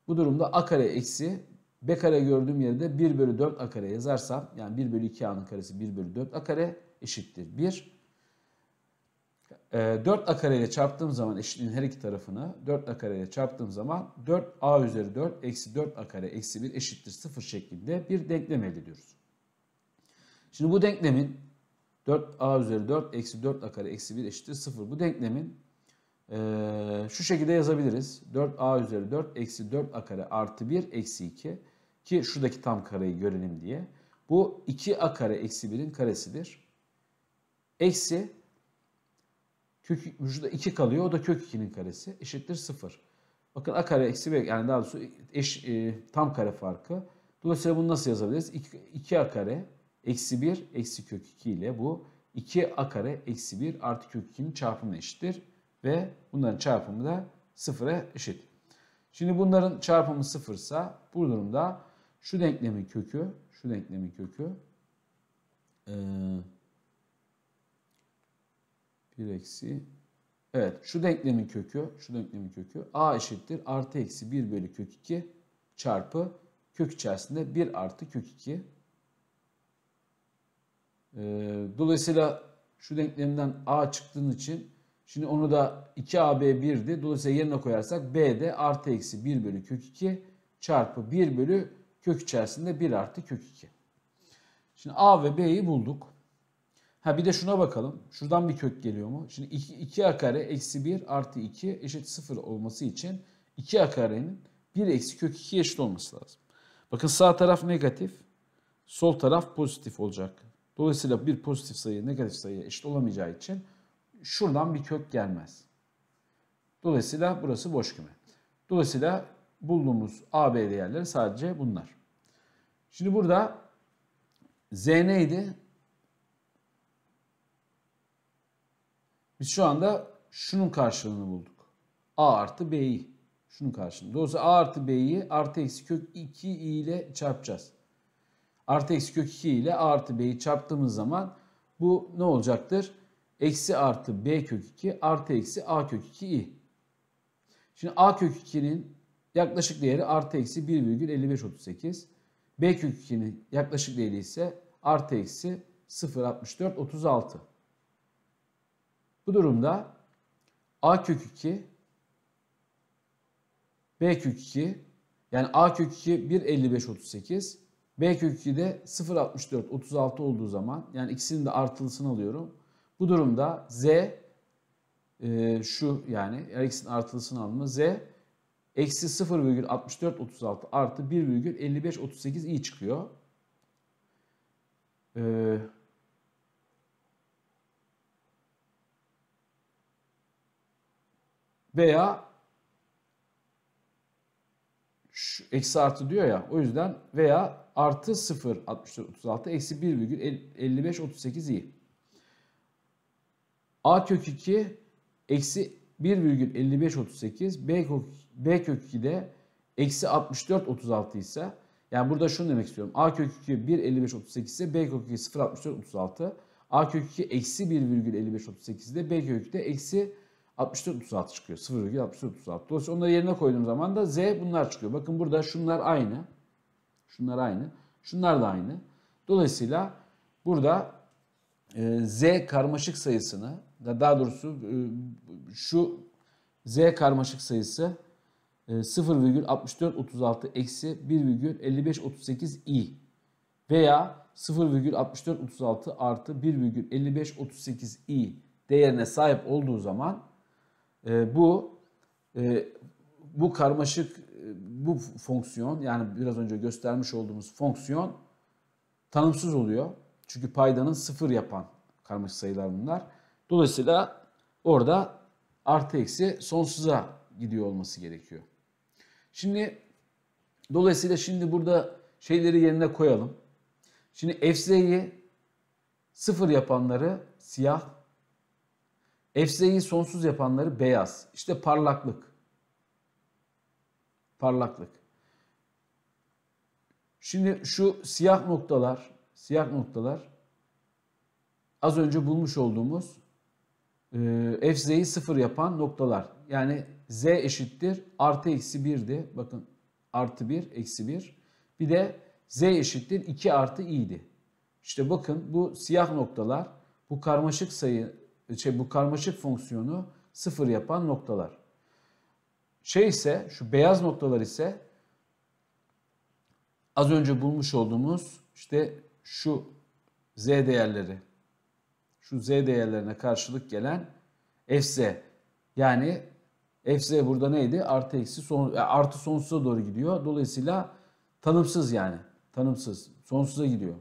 Bu durumda a kare eksi b kare gördüğüm yerde 1 bölü 4 a kare yazarsam yani 1 bölü 2a'nın karesi 1 bölü 4 a kare eşittir 1. 4 ee, a kare ile çarptığım zaman eşitliğin her iki tarafını 4 a kare ile çarptığım zaman 4 a üzeri 4 eksi 4 a kare eksi 1 eşittir 0 şeklinde bir denklem elde ediyoruz. Şimdi bu denklemin 4a üzeri 4 eksi 4a kare eksi 1 eşittir 0. Bu denklemin e, şu şekilde yazabiliriz. 4a üzeri 4 eksi 4a kare artı 1 eksi 2 ki şuradaki tam kareyi görelim diye. Bu 2a kare eksi 1'in karesidir. Eksi kök, vücuda 2 kalıyor o da kök 2'nin karesi eşittir 0. Bakın a kare eksi 1 yani daha doğrusu eş, e, tam kare farkı. Dolayısıyla bunu nasıl yazabiliriz? 2, 2a kare Eksi 1 eksi kök 2 ile bu 2a kare eksi 1 artı kök 2'nin çarpımına eşittir. Ve bunların çarpımı da sıfıra eşit. Şimdi bunların çarpımı sıfırsa bu durumda şu denklemin kökü, şu denklemin kökü ee, 1 eksi Evet şu denklemin kökü, şu denklemin kökü a eşittir artı eksi 1 bölü kök 2 çarpı kök içerisinde 1 artı kök 2 ee, dolayısıyla şu denklemden A çıktığın için şimdi onu da 2AB 1'di. Dolayısıyla yerine koyarsak B'de artı eksi 1 bölü kök 2 çarpı 1 bölü kök içerisinde 1 artı kök 2. Şimdi A ve B'yi bulduk. Ha bir de şuna bakalım. Şuradan bir kök geliyor mu? Şimdi 2, a kare eksi 1 artı 2 eşit 0 olması için 2A karenin 1 eksi kök 2 eşit olması lazım. Bakın sağ taraf negatif, sol taraf pozitif olacak. Dolayısıyla bir pozitif sayı negatif sayıya eşit olamayacağı için şuradan bir kök gelmez. Dolayısıyla burası boş küme. Dolayısıyla bulduğumuz AB değerleri sadece bunlar. Şimdi burada Z neydi? Biz şu anda şunun karşılığını bulduk. A artı B'yi. Şunun karşılığını. Dolayısıyla A artı B'yi artı eksi kök 2i ile çarpacağız artı eksi kök 2 ile artı b'yi çarptığımız zaman bu ne olacaktır? Eksi artı b kök 2 artı eksi a kök 2i. Şimdi a kök 2'nin yaklaşık değeri artı eksi 1,5538. B kök 2'nin yaklaşık değeri ise artı eksi 0,6436. Bu durumda a kök 2 b kök 2 yani a kök 2 1,5538 B kök 2'de 0.64 36 olduğu zaman yani ikisinin de artılısını alıyorum. Bu durumda Z e, şu yani her ikisinin artılısını alımı Z eksi 36 artı 38 i çıkıyor. Ee, veya şu, eksi artı diyor ya o yüzden veya artı 0 64 36 eksi 1 virgül 55 38 i. A kök 2 eksi 1 virgül 55 38 B kök, B kök 2 de eksi 64 36 ise yani burada şunu demek istiyorum. A kök 2 1 55 38 ise B kök 2 0 64 36 A kök 2 eksi 1 virgül 55 38 de B kök 2 de eksi 64 36 çıkıyor. 0 virgül 64 36. Dolayısıyla onları yerine koyduğum zaman da Z bunlar çıkıyor. Bakın burada şunlar aynı. Şunlar aynı. Şunlar da aynı. Dolayısıyla burada e, Z karmaşık sayısını da daha doğrusu e, şu Z karmaşık sayısı 0,6436 e, eksi 1,5538 i veya 0,6436 artı 1,5538 i değerine sahip olduğu zaman bu bu karmaşık bu fonksiyon yani biraz önce göstermiş olduğumuz fonksiyon tanımsız oluyor. Çünkü paydanın sıfır yapan karmaşık sayılar bunlar. Dolayısıyla orada artı eksi sonsuza gidiyor olması gerekiyor. Şimdi dolayısıyla şimdi burada şeyleri yerine koyalım. Şimdi FZ'yi sıfır yapanları siyah, FZ'yi sonsuz yapanları beyaz. İşte parlaklık parlaklık. Şimdi şu siyah noktalar, siyah noktalar az önce bulmuş olduğumuz e, fz'yi sıfır yapan noktalar. Yani z eşittir artı eksi birdi. Bakın artı bir eksi bir. Bir de z eşittir 2 artı i'di. İşte bakın bu siyah noktalar bu karmaşık sayı, şey, bu karmaşık fonksiyonu sıfır yapan noktalar. Şey ise şu beyaz noktalar ise az önce bulmuş olduğumuz işte şu z değerleri. Şu z değerlerine karşılık gelen fz. Yani fz burada neydi? Artı eksi son e, artı sonsuza doğru gidiyor. Dolayısıyla tanımsız yani. Tanımsız. Sonsuza gidiyor.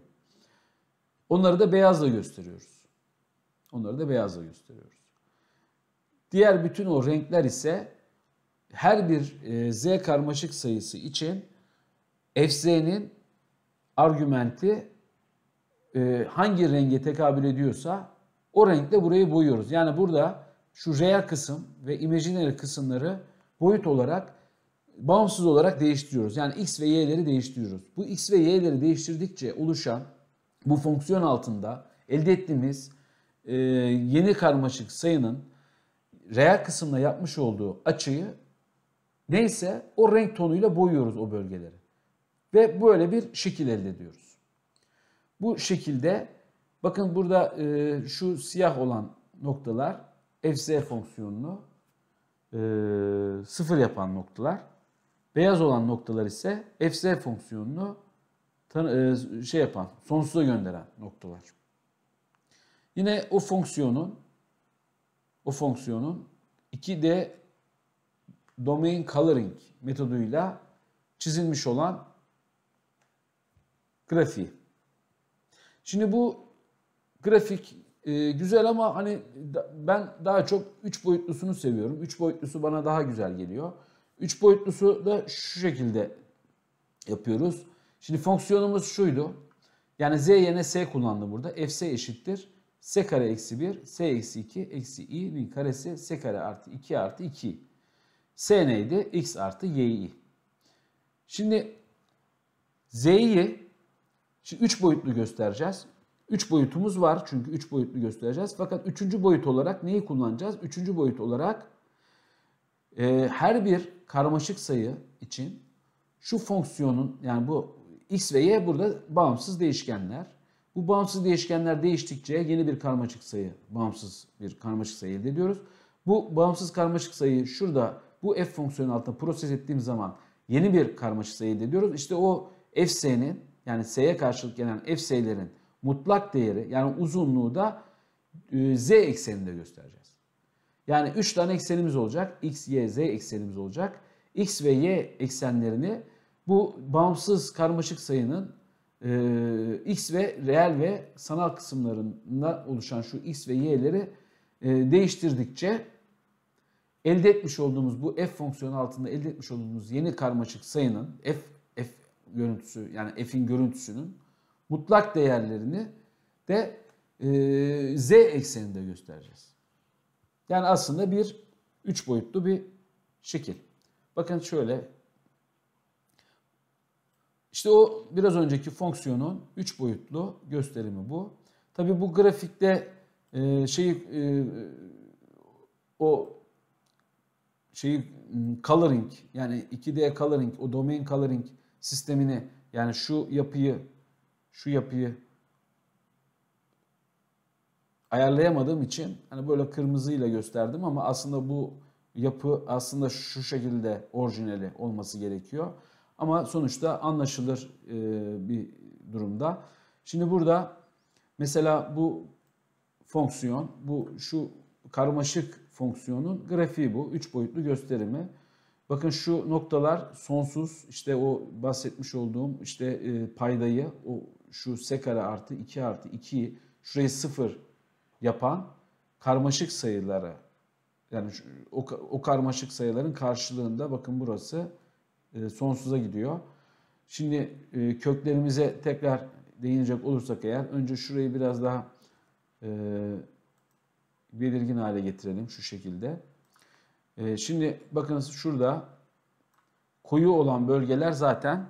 Onları da beyazla gösteriyoruz. Onları da beyazla gösteriyoruz. Diğer bütün o renkler ise her bir e, z karmaşık sayısı için fz'nin argümenti e, hangi renge tekabül ediyorsa o renkle burayı boyuyoruz. Yani burada şu real kısım ve imaginary kısımları boyut olarak bağımsız olarak değiştiriyoruz. Yani x ve y'leri değiştiriyoruz. Bu x ve y'leri değiştirdikçe oluşan bu fonksiyon altında elde ettiğimiz e, yeni karmaşık sayının reel kısımla yapmış olduğu açıyı neyse o renk tonuyla boyuyoruz o bölgeleri. Ve böyle bir şekil elde ediyoruz. Bu şekilde bakın burada e, şu siyah olan noktalar fz fonksiyonunu e, sıfır yapan noktalar. Beyaz olan noktalar ise fz fonksiyonunu e, şey yapan, sonsuza gönderen noktalar. Yine o fonksiyonun o fonksiyonun 2D domain coloring metoduyla çizilmiş olan grafiği. Şimdi bu grafik e, güzel ama hani da, ben daha çok 3 boyutlusunu seviyorum. 3 boyutlusu bana daha güzel geliyor. 3 boyutlusu da şu şekilde yapıyoruz. Şimdi fonksiyonumuz şuydu. Yani z yerine s kullandım burada. fs eşittir. s kare eksi 1, s eksi 2, eksi i'nin karesi s kare artı 2 artı 2. S neydi? X artı Y'yi. Şimdi Z'yi şimdi 3 boyutlu göstereceğiz. 3 boyutumuz var çünkü 3 boyutlu göstereceğiz. Fakat 3. boyut olarak neyi kullanacağız? 3. boyut olarak e, her bir karmaşık sayı için şu fonksiyonun yani bu x ve y burada bağımsız değişkenler. Bu bağımsız değişkenler değiştikçe yeni bir karmaşık sayı, bağımsız bir karmaşık sayı elde ediyoruz. Bu bağımsız karmaşık sayı şurada bu f fonksiyonu altında proses ettiğim zaman yeni bir karmaşası elde ediyoruz. İşte o fs'nin yani s'ye karşılık gelen fs'lerin mutlak değeri yani uzunluğu da e, z ekseninde göstereceğiz. Yani 3 tane eksenimiz olacak. X, Y, Z eksenimiz olacak. X ve Y eksenlerini bu bağımsız karmaşık sayının e, X ve reel ve sanal kısımlarında oluşan şu X ve Y'leri e, değiştirdikçe elde etmiş olduğumuz bu f fonksiyonu altında elde etmiş olduğumuz yeni karmaşık sayının f f görüntüsü yani f'in görüntüsünün mutlak değerlerini de e, z ekseninde göstereceğiz. Yani aslında bir üç boyutlu bir şekil. Bakın şöyle işte o biraz önceki fonksiyonun 3 boyutlu gösterimi bu. Tabii bu grafikte e, şeyi e, o şeyi ıı, coloring yani 2D coloring o domain coloring sistemini yani şu yapıyı şu yapıyı ayarlayamadığım için hani böyle kırmızıyla gösterdim ama aslında bu yapı aslında şu şekilde orijinali olması gerekiyor. Ama sonuçta anlaşılır ıı, bir durumda. Şimdi burada mesela bu fonksiyon, bu şu karmaşık fonksiyonun grafiği bu. üç boyutlu gösterimi. Bakın şu noktalar sonsuz işte o bahsetmiş olduğum işte e, paydayı o şu s kare artı 2 artı 2'yi şurayı sıfır yapan karmaşık sayılara yani şu, o, o karmaşık sayıların karşılığında bakın burası e, sonsuza gidiyor. Şimdi e, köklerimize tekrar değinecek olursak eğer önce şurayı biraz daha e, belirgin hale getirelim şu şekilde. E, şimdi bakınız şurada koyu olan bölgeler zaten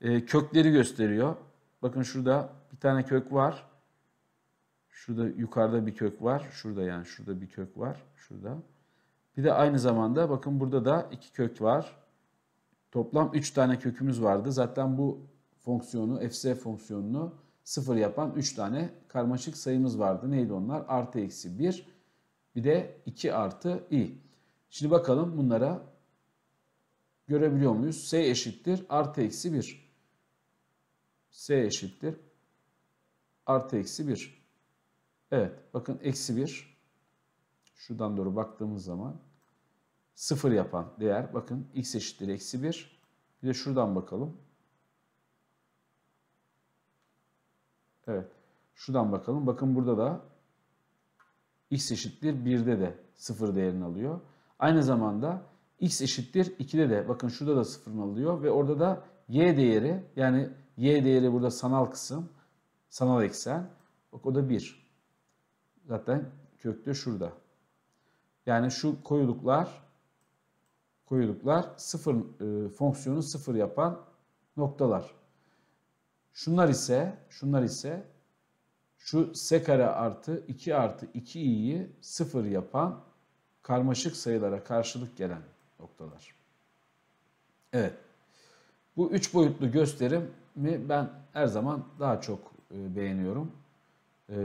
e, kökleri gösteriyor. Bakın şurada bir tane kök var. Şurada yukarıda bir kök var. Şurada yani şurada bir kök var. Şurada. Bir de aynı zamanda bakın burada da iki kök var. Toplam üç tane kökümüz vardı. Zaten bu fonksiyonu, fs fonksiyonunu sıfır yapan üç tane karmaşık sayımız vardı. Neydi onlar? Artı eksi bir bir de 2 artı i. Şimdi bakalım bunlara görebiliyor muyuz? S eşittir artı eksi 1. S eşittir artı eksi 1. Evet bakın eksi 1. Şuradan doğru baktığımız zaman 0 yapan değer bakın x eşittir eksi 1. Bir de şuradan bakalım. Evet şuradan bakalım. Bakın burada da x eşittir 1'de de 0 değerini alıyor. Aynı zamanda x eşittir 2'de de bakın şurada da 0'ını alıyor ve orada da y değeri yani y değeri burada sanal kısım sanal eksen bak o da 1. Zaten kök de şurada. Yani şu koyuluklar koyuluklar sıfır e, fonksiyonu sıfır yapan noktalar. Şunlar ise şunlar ise şu sekara artı 2 artı 2i'yi 0 yapan karmaşık sayılara karşılık gelen noktalar. Evet. Bu üç boyutlu gösterimi ben her zaman daha çok e, beğeniyorum. E,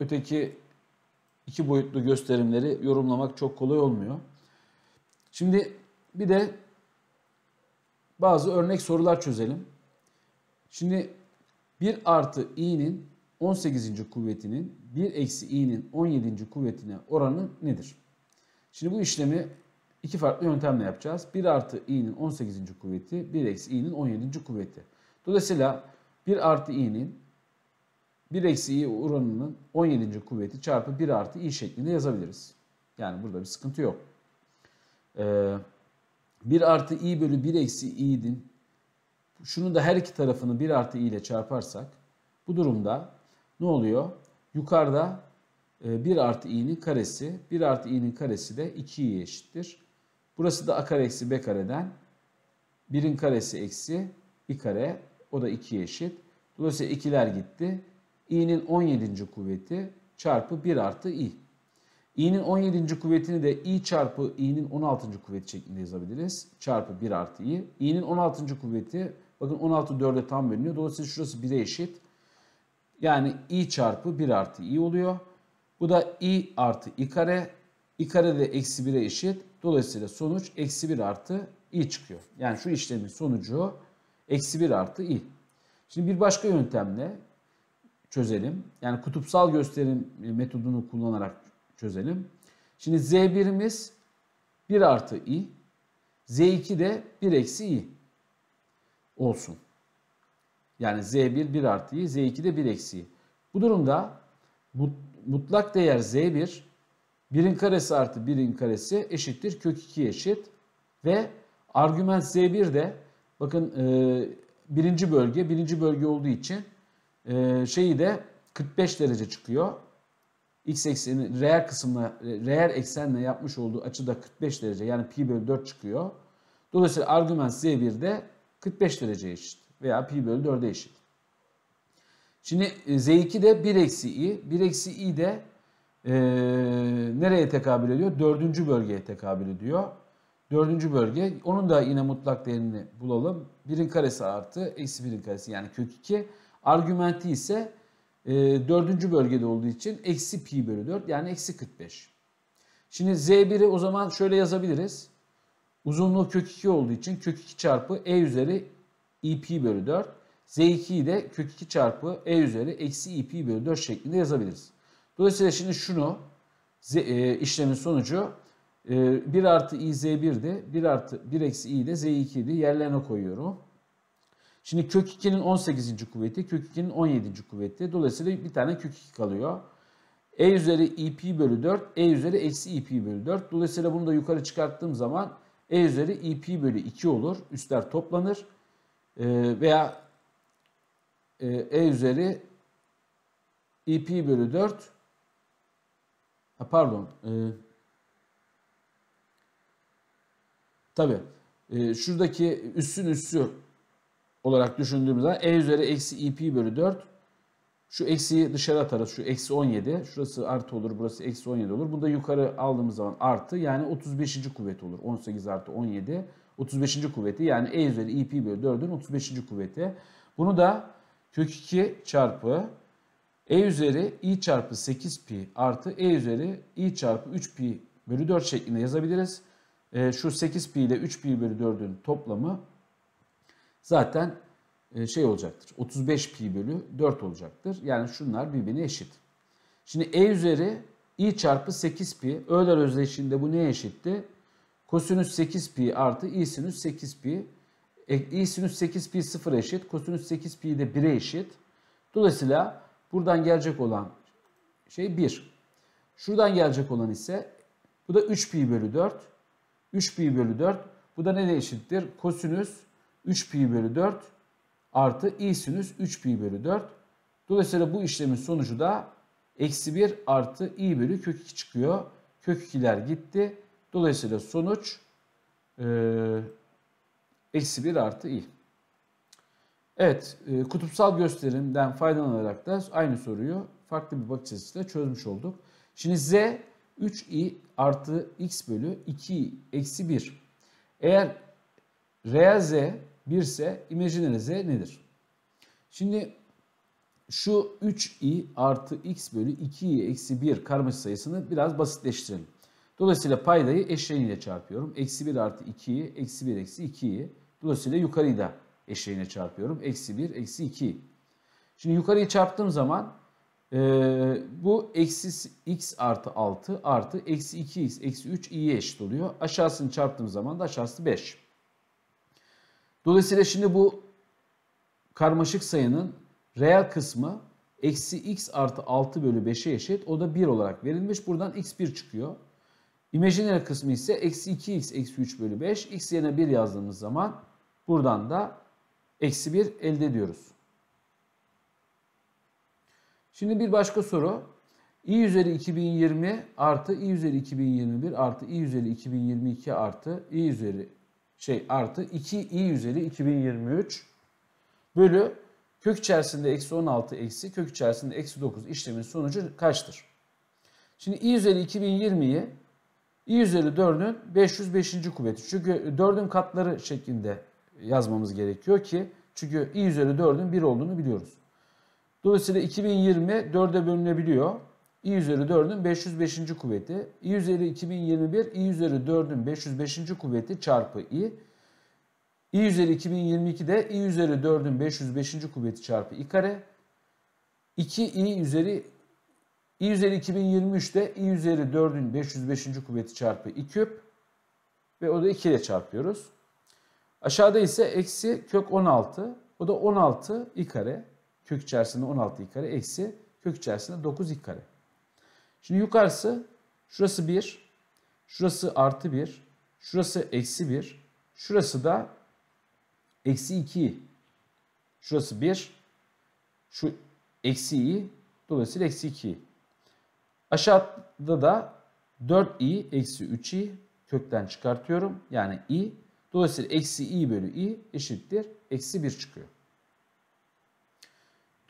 öteki iki boyutlu gösterimleri yorumlamak çok kolay olmuyor. Şimdi bir de bazı örnek sorular çözelim. Şimdi 1 artı i'nin 18. kuvvetinin 1 eksi i'nin 17. kuvvetine oranı nedir? Şimdi bu işlemi iki farklı yöntemle yapacağız. 1 artı i'nin 18. kuvveti 1 eksi i'nin 17. kuvveti. Dolayısıyla 1 artı i'nin 1 eksi i oranının 17. kuvveti çarpı 1 artı i şeklinde yazabiliriz. Yani burada bir sıkıntı yok. Ee, 1 artı i bölü 1 eksi i'nin şunu da her iki tarafını 1 artı i ile çarparsak bu durumda ne oluyor? Yukarıda 1 e, artı i'nin karesi, 1 artı i'nin karesi de 2i'ye eşittir. Burası da a kare eksi b kareden 1'in karesi eksi i kare o da 2'ye eşit. Dolayısıyla ikiler gitti. i'nin 17. kuvveti çarpı 1 artı i. i'nin 17. kuvvetini de i çarpı i'nin 16. kuvveti şeklinde yazabiliriz. Çarpı 1 artı i. i'nin 16. kuvveti Bakın 16 4'e tam bölünüyor. Dolayısıyla şurası 1'e eşit. Yani i çarpı 1 artı i oluyor. Bu da i artı i kare. i kare de eksi 1'e eşit. Dolayısıyla sonuç eksi 1 artı i çıkıyor. Yani şu işlemin sonucu eksi 1 artı i. Şimdi bir başka yöntemle çözelim. Yani kutupsal gösterim metodunu kullanarak çözelim. Şimdi z1'imiz 1 artı i. z2 de 1 eksi i olsun. Yani z1 1 artı z2 de 1 eksi Bu durumda mutlak değer z1 1'in karesi artı 1'in karesi eşittir kök 2 eşit ve argüman z1 de bakın e, birinci bölge birinci bölge olduğu için e, şeyi de 45 derece çıkıyor. X ekseni reel kısımla reel eksenle yapmış olduğu açı da 45 derece yani pi bölü 4 çıkıyor. Dolayısıyla argüman z1 de 45 dereceye eşit veya pi bölü 4'e eşit. Şimdi e, z2 de 1 eksi i. 1 eksi i de e, nereye tekabül ediyor? Dördüncü bölgeye tekabül ediyor. Dördüncü bölge. Onun da yine mutlak değerini bulalım. 1'in karesi artı eksi 1'in karesi yani kök 2. Argümenti ise e, dördüncü bölgede olduğu için eksi pi bölü 4 yani eksi 45. Şimdi z1'i o zaman şöyle yazabiliriz. Uzunluğu kök 2 olduğu için kök 2 çarpı e üzeri ip e bölü 4. Z2'yi de kök 2 çarpı e üzeri eksi ip e bölü 4 şeklinde yazabiliriz. Dolayısıyla şimdi şunu z, e, işlemin sonucu e, 1 artı i z1'di. 1 artı 1 eksi i de z2'ydi. Yerlerine koyuyorum. Şimdi kök 2'nin 18. kuvveti, kök 2'nin 17. kuvveti. Dolayısıyla bir tane kök 2 kalıyor. E üzeri ip e bölü 4, E üzeri eksi ip bölü 4. Dolayısıyla bunu da yukarı çıkarttığım zaman e üzeri IP e bölü 2 olur. Üstler toplanır. E, veya e, e üzeri IP e bölü 4 ha, pardon e, tabi e, şuradaki üssün üssü olarak düşündüğümüzde e üzeri eksi IP bölü 4 şu eksi dışarı atarız. Şu eksi 17. Şurası artı olur. Burası eksi 17 olur. Bunu da yukarı aldığımız zaman artı. Yani 35. kuvvet olur. 18 artı 17. 35. kuvveti yani E üzeri ip bölü 4'ün 35. kuvveti. Bunu da kök 2 çarpı E üzeri i çarpı 8 pi artı E üzeri i çarpı 3 pi bölü 4 şeklinde yazabiliriz. E, şu 8 pi ile 3 pi bölü 4'ün toplamı zaten e, şey olacaktır. 35 pi bölü 4 olacaktır. Yani şunlar birbirine eşit. Şimdi e üzeri i çarpı 8 pi. Euler özdeşinde bu neye eşitti? Kosinüs 8 pi artı i sinüs 8 pi. E, i sinüs 8 pi 0 eşit. Kosinüs 8 pi de 1'e eşit. Dolayısıyla buradan gelecek olan şey 1. Şuradan gelecek olan ise bu da 3 pi bölü 4. 3 pi bölü 4. Bu da ne eşittir? Kosinüs 3 pi bölü 4 artı i sinüs 3 pi bölü 4. Dolayısıyla bu işlemin sonucu da eksi 1 artı i bölü kök 2 çıkıyor. Kök 2'ler gitti. Dolayısıyla sonuç e, eksi 1 artı i. Evet, e, kutupsal gösterimden faydalanarak da aynı soruyu farklı bir bakış açısıyla çözmüş olduk. Şimdi z 3i artı x bölü 2 eksi 1. Eğer real z 1 ise imaginary z nedir? Şimdi şu 3i artı x bölü 2i eksi 1 karmaşık sayısını biraz basitleştirelim. Dolayısıyla paydayı eşleniyle çarpıyorum. Eksi 1 artı 2'yi, eksi 1 eksi 2'yi. Dolayısıyla yukarıyı da eşleniyle çarpıyorum. Eksi 1, eksi 2. Şimdi yukarıyı çarptığım zaman e, bu eksi x artı 6 artı eksi 2x, eksi 3 i'ye eşit oluyor. Aşağısını çarptığım zaman da aşağısı 5. Dolayısıyla şimdi bu karmaşık sayının reel kısmı eksi x artı 6 bölü 5'e eşit. O da 1 olarak verilmiş. Buradan x1 çıkıyor. İmajinary kısmı ise eksi 2x eksi 3 bölü 5. x yerine 1 yazdığımız zaman buradan da eksi 1 elde ediyoruz. Şimdi bir başka soru. i üzeri 2020 artı i üzeri 2021 artı i üzeri 2022 artı i üzeri şey artı 2i üzeri 2023 bölü kök içerisinde eksi 16 eksi kök içerisinde eksi 9 işlemin sonucu kaçtır? Şimdi i üzeri 2020'yi i üzeri 4'ün 505. kuvveti. Çünkü 4'ün katları şeklinde yazmamız gerekiyor ki çünkü i üzeri 4'ün 1 olduğunu biliyoruz. Dolayısıyla 2020 4'e bölünebiliyor i üzeri 4'ün 505. kuvveti, i üzeri 2021, i üzeri 4'ün 505. kuvveti çarpı i. i üzeri 2022'de i üzeri 4'ün 505. kuvveti çarpı i kare. 2i üzeri i üzeri 2023'te i üzeri 4'ün 505. kuvveti çarpı i küp ve o da 2 ile çarpıyoruz. Aşağıda ise eksi kök 16. O da 16 i kare. Kök içerisinde 16 i kare eksi kök içerisinde 9 i kare. Şimdi yukarısı şurası 1, şurası artı 1, şurası eksi 1, şurası da eksi 2. Şurası 1, şu eksi i, dolayısıyla eksi 2. Aşağıda da 4i eksi 3i kökten çıkartıyorum. Yani i. Dolayısıyla eksi i bölü i eşittir. Eksi 1 çıkıyor.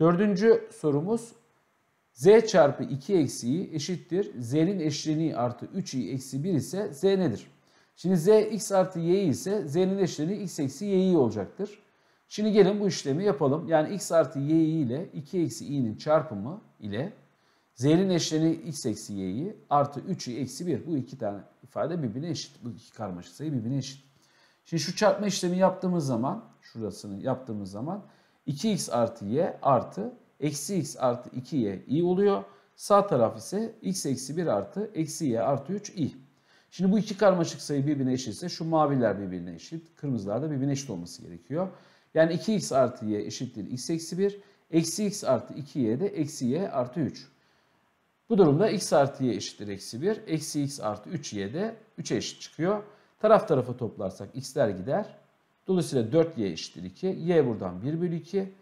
Dördüncü sorumuz Z çarpı 2 eksi i eşittir. Z'nin eşleniği artı 3i eksi 1 ise Z nedir? Şimdi Z x artı y ise Z'nin eşleniği x eksi y olacaktır. Şimdi gelin bu işlemi yapalım. Yani x artı y ile 2 eksi i'nin çarpımı ile Z'nin eşleniği x eksi y'yi artı i eksi 1. Bu iki tane ifade birbirine eşit. Bu iki karmaşık sayı birbirine eşit. Şimdi şu çarpma işlemi yaptığımız zaman, şurasını yaptığımız zaman 2x artı y artı eksi x artı 2y i oluyor. Sağ taraf ise x eksi 1 artı eksi y artı 3 i. Şimdi bu iki karmaşık sayı birbirine eşitse şu maviler birbirine eşit, kırmızılar da birbirine eşit olması gerekiyor. Yani 2x artı y eşittir x eksi 1, eksi x artı 2y de eksi y artı 3. Bu durumda x artı y eşittir eksi 1, eksi x artı 3y de 3'e eşit çıkıyor. Taraf tarafa toplarsak x'ler gider. Dolayısıyla 4y eşittir 2, y buradan 1 bölü 2,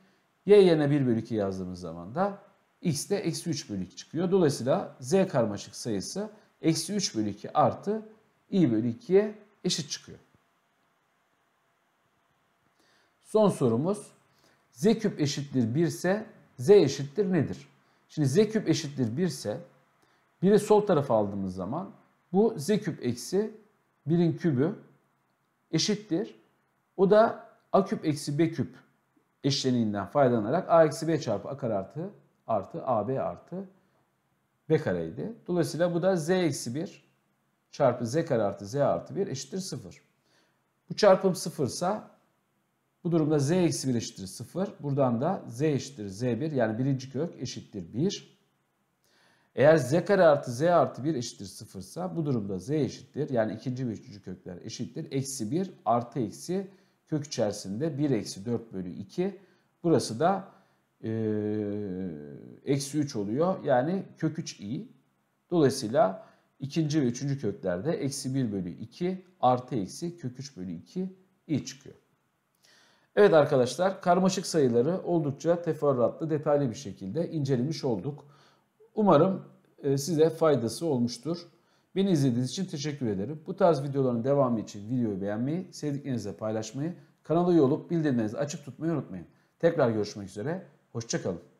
Y yerine 1 bölü 2 yazdığımız zaman da x de eksi 3 bölü 2 çıkıyor. Dolayısıyla z karmaşık sayısı eksi 3 bölü 2 artı i bölü 2'ye eşit çıkıyor. Son sorumuz z küp eşittir 1 ise z eşittir nedir? Şimdi z küp eşittir 1 ise 1'i sol tarafa aldığımız zaman bu z küp eksi 1'in kübü eşittir. O da a küp eksi b küp eşleniğinden faydalanarak a eksi b çarpı a kare artı artı ab artı b kareydi. Dolayısıyla bu da z eksi 1 çarpı z kare artı z artı 1 eşittir 0. Bu çarpım 0 ise bu durumda z eksi 1 eşittir 0. Buradan da z eşittir z1 yani birinci kök eşittir 1. Eğer z kare artı z artı 1 eşittir 0 ise bu durumda z eşittir yani ikinci ve üçüncü kökler eşittir. Eksi 1 artı eksi kök içerisinde 1 eksi 4 bölü 2. Burası da e, eksi 3 oluyor. Yani kök 3 i. Dolayısıyla ikinci ve üçüncü köklerde eksi 1 bölü 2 artı eksi kök 3 bölü 2 i çıkıyor. Evet arkadaşlar karmaşık sayıları oldukça teferruatlı detaylı bir şekilde incelemiş olduk. Umarım e, size faydası olmuştur. Beni izlediğiniz için teşekkür ederim. Bu tarz videoların devamı için videoyu beğenmeyi, sevdiklerinizle paylaşmayı, kanala üye olup bildirimlerinizi açık tutmayı unutmayın. Tekrar görüşmek üzere, hoşçakalın.